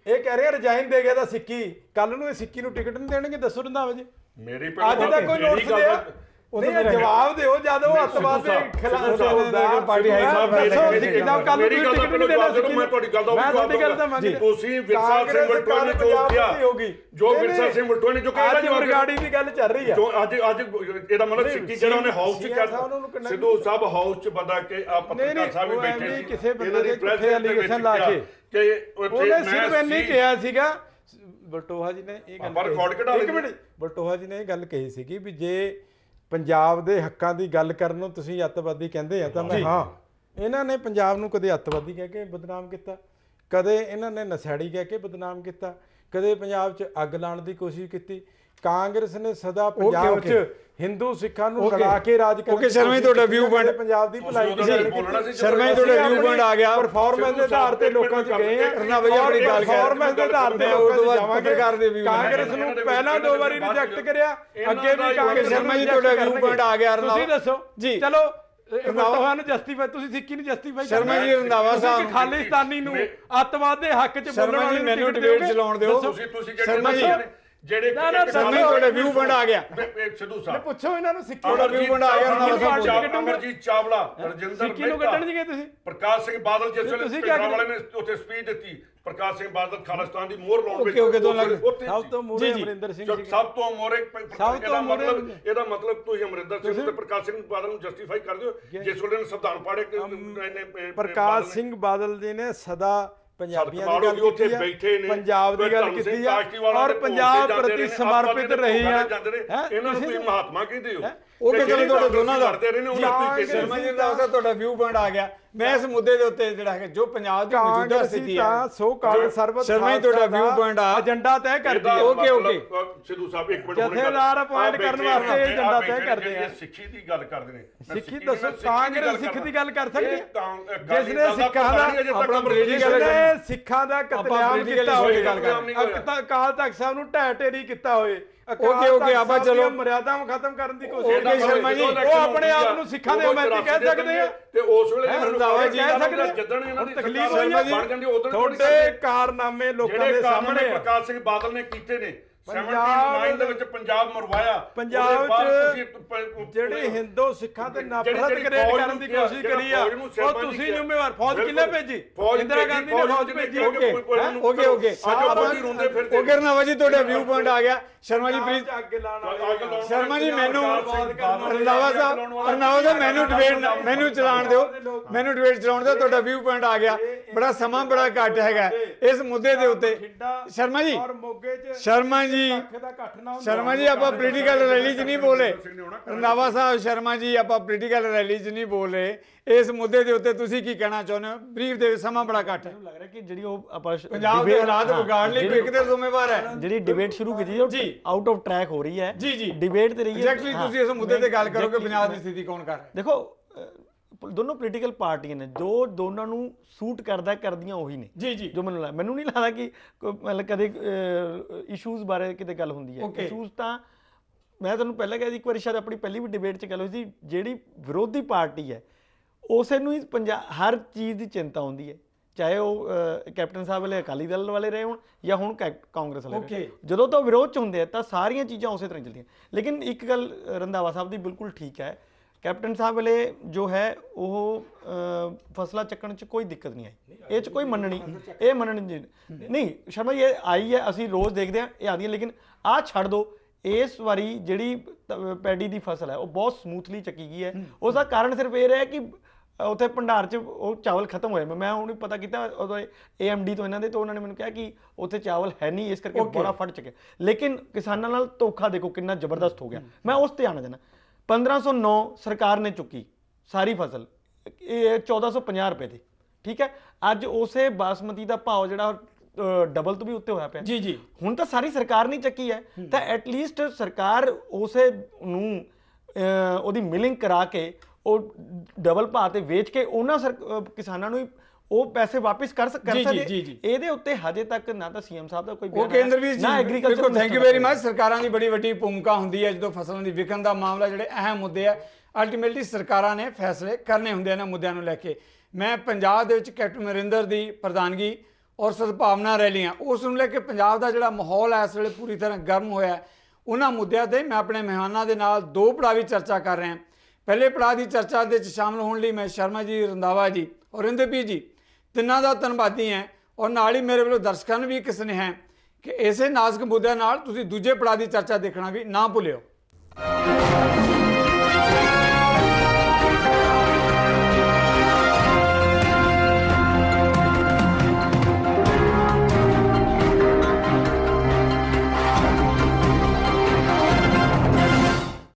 Speaker 2: ਇਹ ਕਹਿ ਰਿਹਾ ਰਜਾਇਨ ਦੇ ਗਿਆ ਦਾ ਸਿੱਕੀ ਕੱਲ ਨੂੰ ਇਹ ਸਿੱਕੀ ਨੂੰ ਟਿਕਟ ਨਹੀਂ ਦੇਣਗੇ ਦੱਸੋ ਰੰਧਾਵੇ ਜੀ
Speaker 3: ਮੇਰੇ ਪਿੰਡ ਅੱਜ ਤੱਕ ਕੋਈ ਨੋਟਿਸ ਦਿਆ ਨਹੀਂ ਜਵਾਬ ਦਿਓ ਜਦ ਉਹ ਅੱਤਵਾਦ ਦੇ ਖਿਲਾਫ ਹੁੰਦਾ ਹੈ ਪਾਰਟੀ ਹਾਈ ਸਾਹਿਬ ਮੇਰੀ ਗੱਲ ਦਾ ਪਹਿਲਾਂ ਜਵਾਬ ਦਿਓ ਮੈਂ ਤੁਹਾਡੀ ਗੱਲ ਦਾ ਜਵਾਬ ਦਊਂਗਾ ਤੁਸੀਂ ਵਿਰਸਾ ਸਿੰਘ ਵਲਟੋਆ ਨੇ ਜੋ ਕਿਹਾ ਜੋ ਵਿਰਸਾ ਸਿੰਘ ਵਲਟੋਆ ਨੇ ਜੋ ਕਿਹਾ ਅੱਜ ਗਾੜੀ ਦੀ ਗੱਲ ਚੱਲ ਰਹੀ ਹੈ ਜੋ ਅੱਜ ਅੱਜ ਇਹਦਾ ਮਤਲਬ ਸਿੱਕੀ ਜਿਹੜਾ ਉਹਨੇ ਹਾਊਸ 'ਚ ਕਿਹਾ ਸਿੱਧੂ ਸਾਹਿਬ ਹਾਊਸ 'ਚ ਬੰਦਾ ਕਿ ਆ ਪੱਤਰਕਾਰ ਸਾਹਿਬ ਵੀ ਬੈਠੇ ਸੀ ਕਿਸੇ ਬੰਦੇ ਦੇ ਕਿੱਥੇ ਐਲੀਗੇਸ਼ਨ ਲਾ ਕੇ ਕਿ ਉਹਨੇ ਸਿਰਫ ਇੰਨੀ ਕਿਹਾ ਸੀਗਾ
Speaker 2: ਬਟੋਹਾ ਜੀ ਨੇ ਇਹ ਗੱਲ ਪਰ ਰਿਕਾਰਡ ਕਢਾ ਇੱਕ ਮਿੰਟ ਵਲਟੋਹਾ ਜੀ ਨੇ ਇਹ ਗੱਲ ਕਹੀ ਸੀਗੀ ਵੀ ਜੇ ਪੰਜਾਬ ਦੇ ਹੱਕਾਂ ਦੀ ਗੱਲ ਕਰਨ ਨੂੰ ਤੁਸੀਂ ਅੱਤਵਾਦੀ ਕਹਿੰਦੇ ਆ ਤਾਂ ਮੈਂ ਹਾਂ ਇਹਨਾਂ ਨੇ ਪੰਜਾਬ ਨੂੰ ਕਦੇ ਅੱਤਵਾਦੀ ਕਹਿ ਕੇ ਬਦਨਾਮ ਕੀਤਾ ਕਦੇ ਇਹਨਾਂ ਨੇ ਨਸੈੜੀ ਕਹਿ ਕੇ ਬਦਨਾਮ ਕੀਤਾ ਕਦੇ ਪੰਜਾਬ 'ਚ ਅੱਗ ਲਾਉਣ ਦੀ ਕੋਸ਼ਿਸ਼ ਕੀਤੀ ਕਾਂਗਰਸ ਨੇ ਸਦਾ ਪੰਜਾਬ ਵਿੱਚ ਹਿੰਦੂ ਸਿੱਖਾਂ ਨੂੰ ਲੜਾ ਕੇ ਰਾਜ ਕਰਨ ਓਕੇ ਸ਼ਰਮਾ ਜੀ ਤੁਹਾਡਾ ਵਿਊ ਪੁਆਇੰਟ ਪੰਜਾਬ ਦੀ ਭਲਾਈ ਦੀ ਸ਼ਰਮਾ ਜੀ ਤੁਹਾਡਾ ਵਿਊ ਪੁਆਇੰਟ ਆ ਗਿਆ ਪਰਫਾਰਮੈਂਸ ਦੇ ਆਧਾਰ ਤੇ ਲੋਕਾਂ 'ਚ ਗਏ ਆ ਰਣਾ ਬਈ ਆਪਣੀ ਗੱਲ ਕਰ ਪਰਫਾਰਮੈਂਸ ਦੇ ਆਧਾਰ ਤੇ ਲੋਕਾਂ 'ਚ ਜਾਵਾਂਗੇ ਕਾਂਗਰਸ ਨੂੰ ਪਹਿਲਾਂ ਦੋ ਵਾਰੀ ਰਿਜੈਕਟ ਕਰਿਆ ਅੱਗੇ ਵੀ ਕਾਂਗਰਸ ਸ਼ਰਮਾ ਜੀ ਤੁਹਾਡਾ ਵਿਊ ਪੁਆਇੰਟ ਆ ਗਿਆ ਰਣਾ ਤੁਸੀਂ ਦੱਸੋ ਚਲੋ ਰਣਾਵਾ ਨੂੰ ਜਸਟੀਫਾਈ ਤੁਸੀਂ ਸਿੱਖੀ ਨੂੰ ਜਸਟੀਫਾਈ ਸ਼ਰਮਾ ਜੀ ਰਣਾਵਾ ਸਾਹਿਬ ਖਾਲਿਸਤਾਨੀ ਨੂੰ ਅੱਤਵਾਦ ਦੇ ਹੱਕ 'ਚ ਬੋਲਣ ਵਾਲੀ ਮੈਨੂੰ ਡਿਬੇਟ ਚ ਲਾਉਣ ਦਿਓ ਤੁਸੀਂ ਤੁਸੀਂ ਕਿਹੜੇ ਸ਼ਰਮਾ ਜੀ
Speaker 3: ਜਿਹੜੇ ਸਾਨੂੰ ਨਾ ਤੁਹਾਡੇ ਵਿਊ ਬੰਡ ਆ ਗਿਆ ਸਿੱਧੂ ਸਾਹਿਬ ਪੁੱਛੋ ਇਹਨਾਂ ਨੂੰ ਸਿੱਕੀ ਦਾ ਵਿਊ ਬਣ ਆ ਗਿਆ ਉਹਨਾਂ ਦਾ ਅਮਰਜੀਤ ਚਾਵਲਾ ਰਜਿੰਦਰ ਸਿੱਕੀ ਨੂੰ ਕੱਢਣ ਜਗੇ ਤੁਸੀਂ ਪ੍ਰਕਾਸ਼ ਸਿੰਘ ਬਾਦਲ ਜਿਸ ਵੇਲੇ ਪੰਜਾਬ ਵਾਲੇ ਨੇ ਉੱਥੇ ਸਪੀਚ ਦਿੱਤੀ ਪ੍ਰਕਾਸ਼ ਸਿੰਘ ਬਾਦਲ ਖਾਲਸਤਾਨ ਦੀ ਮੋਹਰ ਲਾਉਣ ਵਿੱਚ ਉੱਥੇ ਓਕੇ ਸਭ ਤੋਂ ਮੋਹਰੇ ਅਮਰਿੰਦਰ ਸਿੰਘ ਸਭ ਤੋਂ ਮੋਹਰੇ ਸਭ ਤੋਂ ਮਤਲਬ ਇਹਦਾ ਮਤਲਬ ਤੁਸੀਂ ਅਮਰਿੰਦਰ ਸਿੰਘ ਤੇ ਪ੍ਰਕਾਸ਼ ਸਿੰਘ ਬਾਦਲ ਨੂੰ ਜਸਟੀਫਾਈ ਕਰਦੇ ਹੋ ਜਿਸ ਵੇਲੇ ਨੇ ਸੰਵਿਧਾਨ ਪਾੜੇ ਪ੍ਰਕਾਸ਼ ਸਿੰਘ
Speaker 2: ਬਾਦਲ ਜੀ ਨੇ ਸਦਾ ਪੰਜਾਬੀਆਂ ਦੀ ਗੱਲ ਉੱਥੇ ਬੈਠੇ ਨੇ ਪੰਜਾਬ ਦੀ ਗੱਲ ਕੀਤੀ ਆ
Speaker 3: ਔਰ ਪੰਜਾਬ ਪ੍ਰਤੀ ਸਮਰਪਿਤ ਰਹੀ ਆ ਇਹਨਾਂ ਨੂੰ ਤੁਸੀਂ ਮਹਾਤਮਾ ਕਹਿੰਦੇ ਹੋ ਉਹ ਤਾਂ ਚਲੋ ਤੁਹਾਡੇ ਦੋਨਾਂ ਦਾ ਕਰਦੇ ਰਹੇ ਨੇ ਉਹਨਾਂ ਤੁਸੀਂ ਕਿਸੇ ਸ਼ਰਮਾ ਜੀ ਦਾ ਅਸਰ
Speaker 1: ਤੁਹਾਡਾ ਵਿਊ ਪੁਆਇੰਟ ਆ ਗਿਆ ਮੈਂ ਇਸ ਮੁੱਦੇ ਦੇ ਉੱਤੇ ਜਿਹੜਾ
Speaker 3: ਹੈ ਜੋ ਪੰਜਾਬ ਦੀ ਮੌਜੂਦਾ ਸਥਿਤੀ ਹੈ ਸੋ ਕਾਲ ਸਰਬਤ ਸ਼ਰਮਾ ਜੀ ਤੁਹਾਡਾ ਵਿਊ ਪੁਆਇੰਟ ਆ
Speaker 2: ਏਜੰਡਾ ਤੈਅ ਕਰਦੀ ਹੈ ਓਕੇ ਓਕੇ
Speaker 3: ਸਿੱਧੂ ਸਾਹਿਬ ਇੱਕ ਮਿੰਟ ਹੋਣੇ ਜਥੇਦਾਰ ਪੁਆਇੰਟ ਕਰਨ ਵਾਸਤੇ ਏਜੰਡਾ ਤੈਅ ਕਰਦੇ ਆ ਸਿੱਖੀ ਦੀ ਗੱਲ ਕਰਦੇ ਨੇ
Speaker 2: ਸਿੱਖੀ ਦੱਸੋ ਕਾਂਗਰਸ ਸਿੱਖ ਦੀ ਗੱਲ ਕਰ ਸਕਦੀ
Speaker 3: ਹੈ ਜਿਸ ਨੇ ਸਿੱਖਾਂ ਦਾ ਆਪਣਾ ਬਰੇਡੀ ਗੱਲ
Speaker 2: ਸਿੱਖਾਂ ਦਾ ਕਤਲੇਆਮ ਕੀਤਾ ਹੋਏ ਕਾਲ ਤੱਕ ਸਾਹਿਬ ਨੂੰ ਢਾਹ ਢੇਰੀ ਕੀਤਾ ਹੋਏ ਓਕੇ ਓਕੇ ਆਪਾਂ ਚਲੋ ਮਰਿਆਦਾਵਾਂ ਖਤਮ ਕਰਨ ਦੀ ਕੋਸ਼ਿਸ਼ ਓਕੇ ਸ਼ਰਮਾ ਜੀ ਉਹ ਆਪਣੇ ਆਪ ਨੂੰ ਸਿੱਖਾਂ ਦੇ ਹਮਾਇਤੀ ਕਹਿ ਸਕਦੇ ਆ
Speaker 3: ਤੇ ਉਸ ਵੇਲੇ ਰੰਧਾਵਾ ਜੀ ਇਹਨਾਂ ਦੀ ਤਕਲੀਫ ਹੋਈ ਬਣ ਜਾਂਦੀ ਉਦੋਂ ਤੁਹਾਡੇ ਕਾਰਨਾਮੇ ਲੋਕਾਂ ਦੇ ਸਾਹਮਣੇ ਪ੍ਰਕਾਸ਼ ਸਿੰਘ ਬਾਦਲ ਨੇ ਕੀਤੇ ਨੇ ਪੰਜਾਬ ਦੇ ਵਿੱਚ ਪੰਜਾਬ ਮਰਵਾਇਆ ਪੰਜਾਬ ਚ
Speaker 2: ਜਿਹੜੇ ਹਿੰਦੂ ਸਿੱਖਾਂ ਤੇ ਨਫ਼ਰਤ ਕਰਨ ਦੀ ਕੋਸ਼ਿਸ਼ ਕਰੀ ਆ ਉਹ ਤੁਸੀਂ ਜ਼ਿੰਮੇਵਾਰ ਫੌਜ ਕਿੱਲੇ ਭੇਜੀ ਇੰਦਰਾ ਗਾਂਧੀ ਨੇ ਫੌਜ ਭੇਜੀ ਓਕੇ ਓਕੇ ਓਕੇ ਉਹ ਕਰਨਾ ਵਜੀ ਤੁਹਾਡਾ ਵਿਊ ਪੁਆਇੰਟ ਆ ਗਿਆ ਸ਼ਰਮਾ ਜੀ ਪਲੀਜ਼ ਸ਼ਰਮਾ ਜੀ ਮੈਨੂੰ ਅਰਨਾਵਾ ਸਾਹਿਬ ਅਰਨਾਵਾ ਸਾਹਿਬ ਮੈਨੂੰ ਡਿਬੇਟ ਮੈਨੂੰ ਚਲਾਣ ਦਿਓ
Speaker 1: ਮੈਨੂੰ ਡਿਬੇਟ ਚਲਾਉਣ ਦਿਓ ਤੁਹਾਡਾ ਵਿਊ ਪੁਆਇੰਟ ਆ ਗਿਆ ਬੜਾ ਸਮਾਂ ਬੜਾ ਘੱਟ ਹੈਗਾ ਇਸ ਮੁੱਦੇ ਦੇ ਉੱਤੇ ਸ਼ਰਮਾ ਜੀ ਸ਼ਰਮਾ ਜੀ ਜੀ ਸ਼ਰਮਾ ਜੀ ਆਪਾਂ ਪੋਲੀਟੀਕਲ ਰੈਲੀ 'ਚ ਨਹੀਂ ਬੋਲੇ ਰੰਦਾਵਾ ਸਾਹਿਬ ਸ਼ਰਮਾ ਜੀ ਆਪਾਂ ਪੋਲੀਟੀਕਲ ਰੈਲੀ 'ਚ ਨਹੀਂ ਬੋਲੇ ਇਸ ਮੁੱਦੇ ਦੇ ਉੱਤੇ ਤੁਸੀਂ ਕੀ ਕਹਿਣਾ ਚਾਹੁੰਦੇ ਹੋ ਬਰੀਫ ਦੇ ਸਮਾਂ ਬੜਾ ਘੱਟ ਹੈ ਮੈਨੂੰ ਲੱਗ
Speaker 4: ਰਿਹਾ ਕਿ ਜਿਹੜੀ ਉਹ ਆਪਾਂ ਪੰਜਾਬ ਦੇ ਹਾਲਾਤ ਵਿਗਾੜ ਲਈ ਕੋਈ ਦੇ ਜ਼ਿੰਮੇਵਾਰ ਹੈ ਜਿਹੜੀ ਡਿਬੇਟ ਸ਼ੁਰੂ ਕੀਤੀ ਉਹ ਆਊਟ ਆਫ ਟਰੈਕ ਹੋ ਰਹੀ ਹੈ ਜੀ ਜੀ ਡਿਬੇਟ ਤੇ ਰਹੀ ਹੈ ਐਗਜ਼ੈਕਟਲੀ ਤੁਸੀਂ ਇਸ ਮੁੱਦੇ ਤੇ ਗੱਲ ਕਰੋ ਕਿ ਪੰਜਾਬ ਦੀ ਸਥਿਤੀ ਕੌਣ ਕਰ ਰਿਹਾ ਦੇਖੋ ਦੋਨੋਂ ਪੋਲੀਟੀਕਲ ਪਾਰਟੀਆਂ ਨੇ ਜੋ ਦੋਨਾਂ ਨੂੰ ਸੂਟ ਕਰਦਾ ਕਰਦੀਆਂ ਉਹੀ ਨੇ ਜੀ ਜੀ ਜੋ ਮੈਨੂੰ ਲੱਗਦਾ ਮੈਨੂੰ ਨਹੀਂ ਲੱਗਦਾ ਕਿ ਮਤਲਬ ਕਦੇ ਇਸ਼ੂਜ਼ ਬਾਰੇ ਕਿਤੇ ਗੱਲ ਹੁੰਦੀ ਹੈ ਇਸ਼ੂਜ਼ ਤਾਂ ਮੈਂ ਤੁਹਾਨੂੰ ਪਹਿਲਾਂ ਕਿਹਾ ਸੀ ਇੱਕ ਵਾਰੀ ਸ਼ਾਇਦ ਆਪਣੀ ਪਹਿਲੀ ਵੀ ਡਿਬੇਟ 'ਚ ਗੱਲ ਹੋਈ ਸੀ ਜਿਹੜੀ ਵਿਰੋਧੀ ਪਾਰਟੀ ਹੈ ਉਸੇ ਨੂੰ ਹੀ ਪੰਜਾਬ ਹਰ ਚੀਜ਼ ਦੀ ਚਿੰਤਾ ਹੁੰਦੀ ਹੈ ਚਾਹੇ ਉਹ ਕੈਪਟਨ ਸਾਹਿਬ ਵਾਲੇ ਅਕਾਲੀ ਦਲ ਵਾਲੇ ਰਹੇ ਹੋਣ ਜਾਂ ਹੁਣ ਕਾਂਗਰਸ ਵਾਲੇ ਜਦੋਂ ਤੋਂ ਵਿਰੋਧ ਚ ਹੁੰਦੇ ਆ ਤਾਂ ਸਾਰੀਆਂ ਚੀਜ਼ਾਂ ਉਸੇ ਤਰ੍ਹਾਂ ਚੱਲਦੀਆਂ ਲੇਕਿਨ ਇੱਕ ਗੱਲ ਰੰਦਾਵਾ ਸਾਹਿਬ ਦੀ ਬਿਲਕੁਲ ਠੀਕ ਹੈ ਕੈਪਟਨ ਸਾਹਿਬ ਵਾਲੇ ਜੋ ਹੈ ਉਹ ਫਸਲਾ ਚੱਕਣ 'ਚ ਕੋਈ ਦਿੱਕਤ ਨਹੀਂ ਆਈ ਇਹ 'ਚ ਕੋਈ ਮੰਨਣੀ ਇਹ ਮੰਨਣ ਨਹੀਂ ਸ਼ਰਮਾ ਜੀ ਇਹ ਆਈ ਹੈ ਅਸੀਂ ਰੋਜ਼ ਦੇਖਦੇ ਆ ਇਹ ਆਦੀਆਂ ਲੇਕਿਨ ਆ ਛੱਡ ਦੋ ਇਸ ਵਾਰੀ ਜਿਹੜੀ ਪੈਡੀ ਦੀ ਫਸਲ ਹੈ ਉਹ ਬਹੁਤ ਸਮੂਥਲੀ ਚੱਕੀ ਗਈ ਹੈ ਉਸ ਦਾ ਕਾਰਨ ਸਿਰਫ ਇਹ ਰਿਹਾ ਕਿ ਉੱਥੇ ਭੰਡਾਰ 'ਚ ਉਹ ਚਾਵਲ ਖਤਮ ਹੋਏ ਮੈਂ ਉਹਨੇ ਪਤਾ ਕੀਤਾ ਉਦੋਂ ਏਐਮਡੀ ਤੋਂ ਇਹਨਾਂ ਦੇ ਤੋਂ ਉਹਨਾਂ ਨੇ ਮੈਨੂੰ ਕਿਹਾ ਕਿ ਉੱਥੇ ਚਾਵਲ ਹੈ ਨਹੀਂ ਇਸ ਕਰਕੇ ਬੜਾ ਫਟ ਚੁੱਕਿਆ ਲੇਕਿਨ ਕਿਸਾਨਾਂ ਨਾਲ ਧੋਖਾ ਦੇਖੋ ਕਿੰਨਾ ਜ਼ਬਰਦਸਤ ਹੋ ਗਿਆ ਮੈਂ ਉਸ ਤੇ ਆਣਾ ਜਾਣਾ 1509 ਸਰਕਾਰ ਨੇ ਚੁੱਕੀ ਸਾਰੀ ਫਸਲ ਇਹ 1450 ਰੁਪਏ ਦੀ ਠੀਕ ਹੈ ਅੱਜ ਉਸੇ ਬਾਸਮਤੀ ਦਾ ਭਾਅ ਜਿਹੜਾ ਡਬਲ ਤੋਂ ਵੀ ਉੱਤੇ ਹੋਇਆ ਪਿਆ ਜੀ ਜੀ ਹੁਣ ਤਾਂ ਸਾਰੀ ਸਰਕਾਰ ਨਹੀਂ ਚੱਕੀ ਹੈ ਤਾਂ ਐਟ ਲੀਸਟ ਸਰਕਾਰ ਉਸੇ ਨੂੰ ਉਹਦੀ ਮਿਲਿੰਗ ਕਰਾ ਕੇ ਉਹ ਡਬਲ ਭਾਅ ਤੇ ਵੇਚ ਕੇ ਉਹਨਾਂ ਕਿਸਾਨਾਂ ਨੂੰ ਹੀ ਉਹ ਪੈਸੇ ਵਾਪਸ ਕਰ ਕਰ ਸਕਦੇ ਇਹਦੇ ਉੱਤੇ ਹਜੇ ਤੱਕ ਨਾ ਤਾਂ ਸੀਐਮ ਸਾਹਿਬ ਦਾ ਕੋਈ ਬਿਆਨ ਉਹ ਕੇਂਦਰ ਵੀ ਜੀ ਬਿਲਕੁਲ ਥੈਂਕ ਯੂ ਵੈਰੀ ਮਚ
Speaker 1: ਸਰਕਾਰਾਂ ਦੀ ਬੜੀ ਵੱਡੀ ਭੂਮਿਕਾ ਹੁੰਦੀ ਹੈ ਜਦੋਂ ਫਸਲਾਂ ਦੀ ਵਿਕਣ ਦਾ ਮਾਮਲਾ ਜਿਹੜੇ ਅਹਿਮ ਮੁੱਦੇ ਆ ਅਲਟੀਮੇਟਲੀ ਸਰਕਾਰਾਂ ਨੇ ਫੈਸਲੇ ਕਰਨੇ ਹੁੰਦੇ ਇਹਨਾਂ ਮੁੱਦਿਆਂ ਨੂੰ ਲੈ ਕੇ ਮੈਂ ਪੰਜਾਬ ਦੇ ਵਿੱਚ ਕੈਪਟਨ ਮਰਿੰਦਰ ਦੀ ਪ੍ਰਧਾਨਗੀ ਔਰ ਸਦਭਾਵਨਾ ਰੈਲੀਆਂ ਉਸ ਨੂੰ ਲੈ ਕੇ ਪੰਜਾਬ ਦਾ ਜਿਹੜਾ ਮਾਹੌਲ ਹੈ ਇਸ ਵੇਲੇ ਪੂਰੀ ਤਰ੍ਹਾਂ ਗਰਮ ਹੋਇਆ ਉਹਨਾਂ ਮੁੱਦਿਆਂ ਤੇ ਮੈਂ ਆਪਣੇ ਮਹਿਮਾਨਾਂ ਦੇ ਨਾਲ ਦੋ ਪੜਾਅ ਵੀ ਚਰਚਾ ਕਰ ਰਿਹਾ ਪਹਿਲੇ ਪੜਾਅ ਦੀ ਚਰਚਾ ਦੇ ਵਿੱਚ ਸ਼ਾਮਲ ਹੋਣ ਲਈ ਮੈਂ ਸ਼ਰਮਾ ਜੀ ਰੰਦਾਵਾ ਜੀ ਔਰ ਰਿੰਦੇਪੀ ਜੀ ਤਿੰਨਾਂ ਦਾ ਧੰਨਵਾਦੀ ਹਾਂ ਔਰ ਨਾਲ ਹੀ ਮੇਰੇ ਵੱਲੋਂ ਦਰਸ਼ਕਾਂ ਨੂੰ ਵੀ ਇੱਕ ਸੁਨੇਹਾ ਕਿ ਇਸੇ ਨਾਜ਼ਕ ਮੁੱਦਿਆਂ ਨਾਲ ਤੁਸੀਂ ਦੂਜੇ ਪੜਾਅ ਦੀ ਚਰਚਾ ਦੇਖਣਾ ਵੀ ਨਾ ਭੁੱਲਿਓ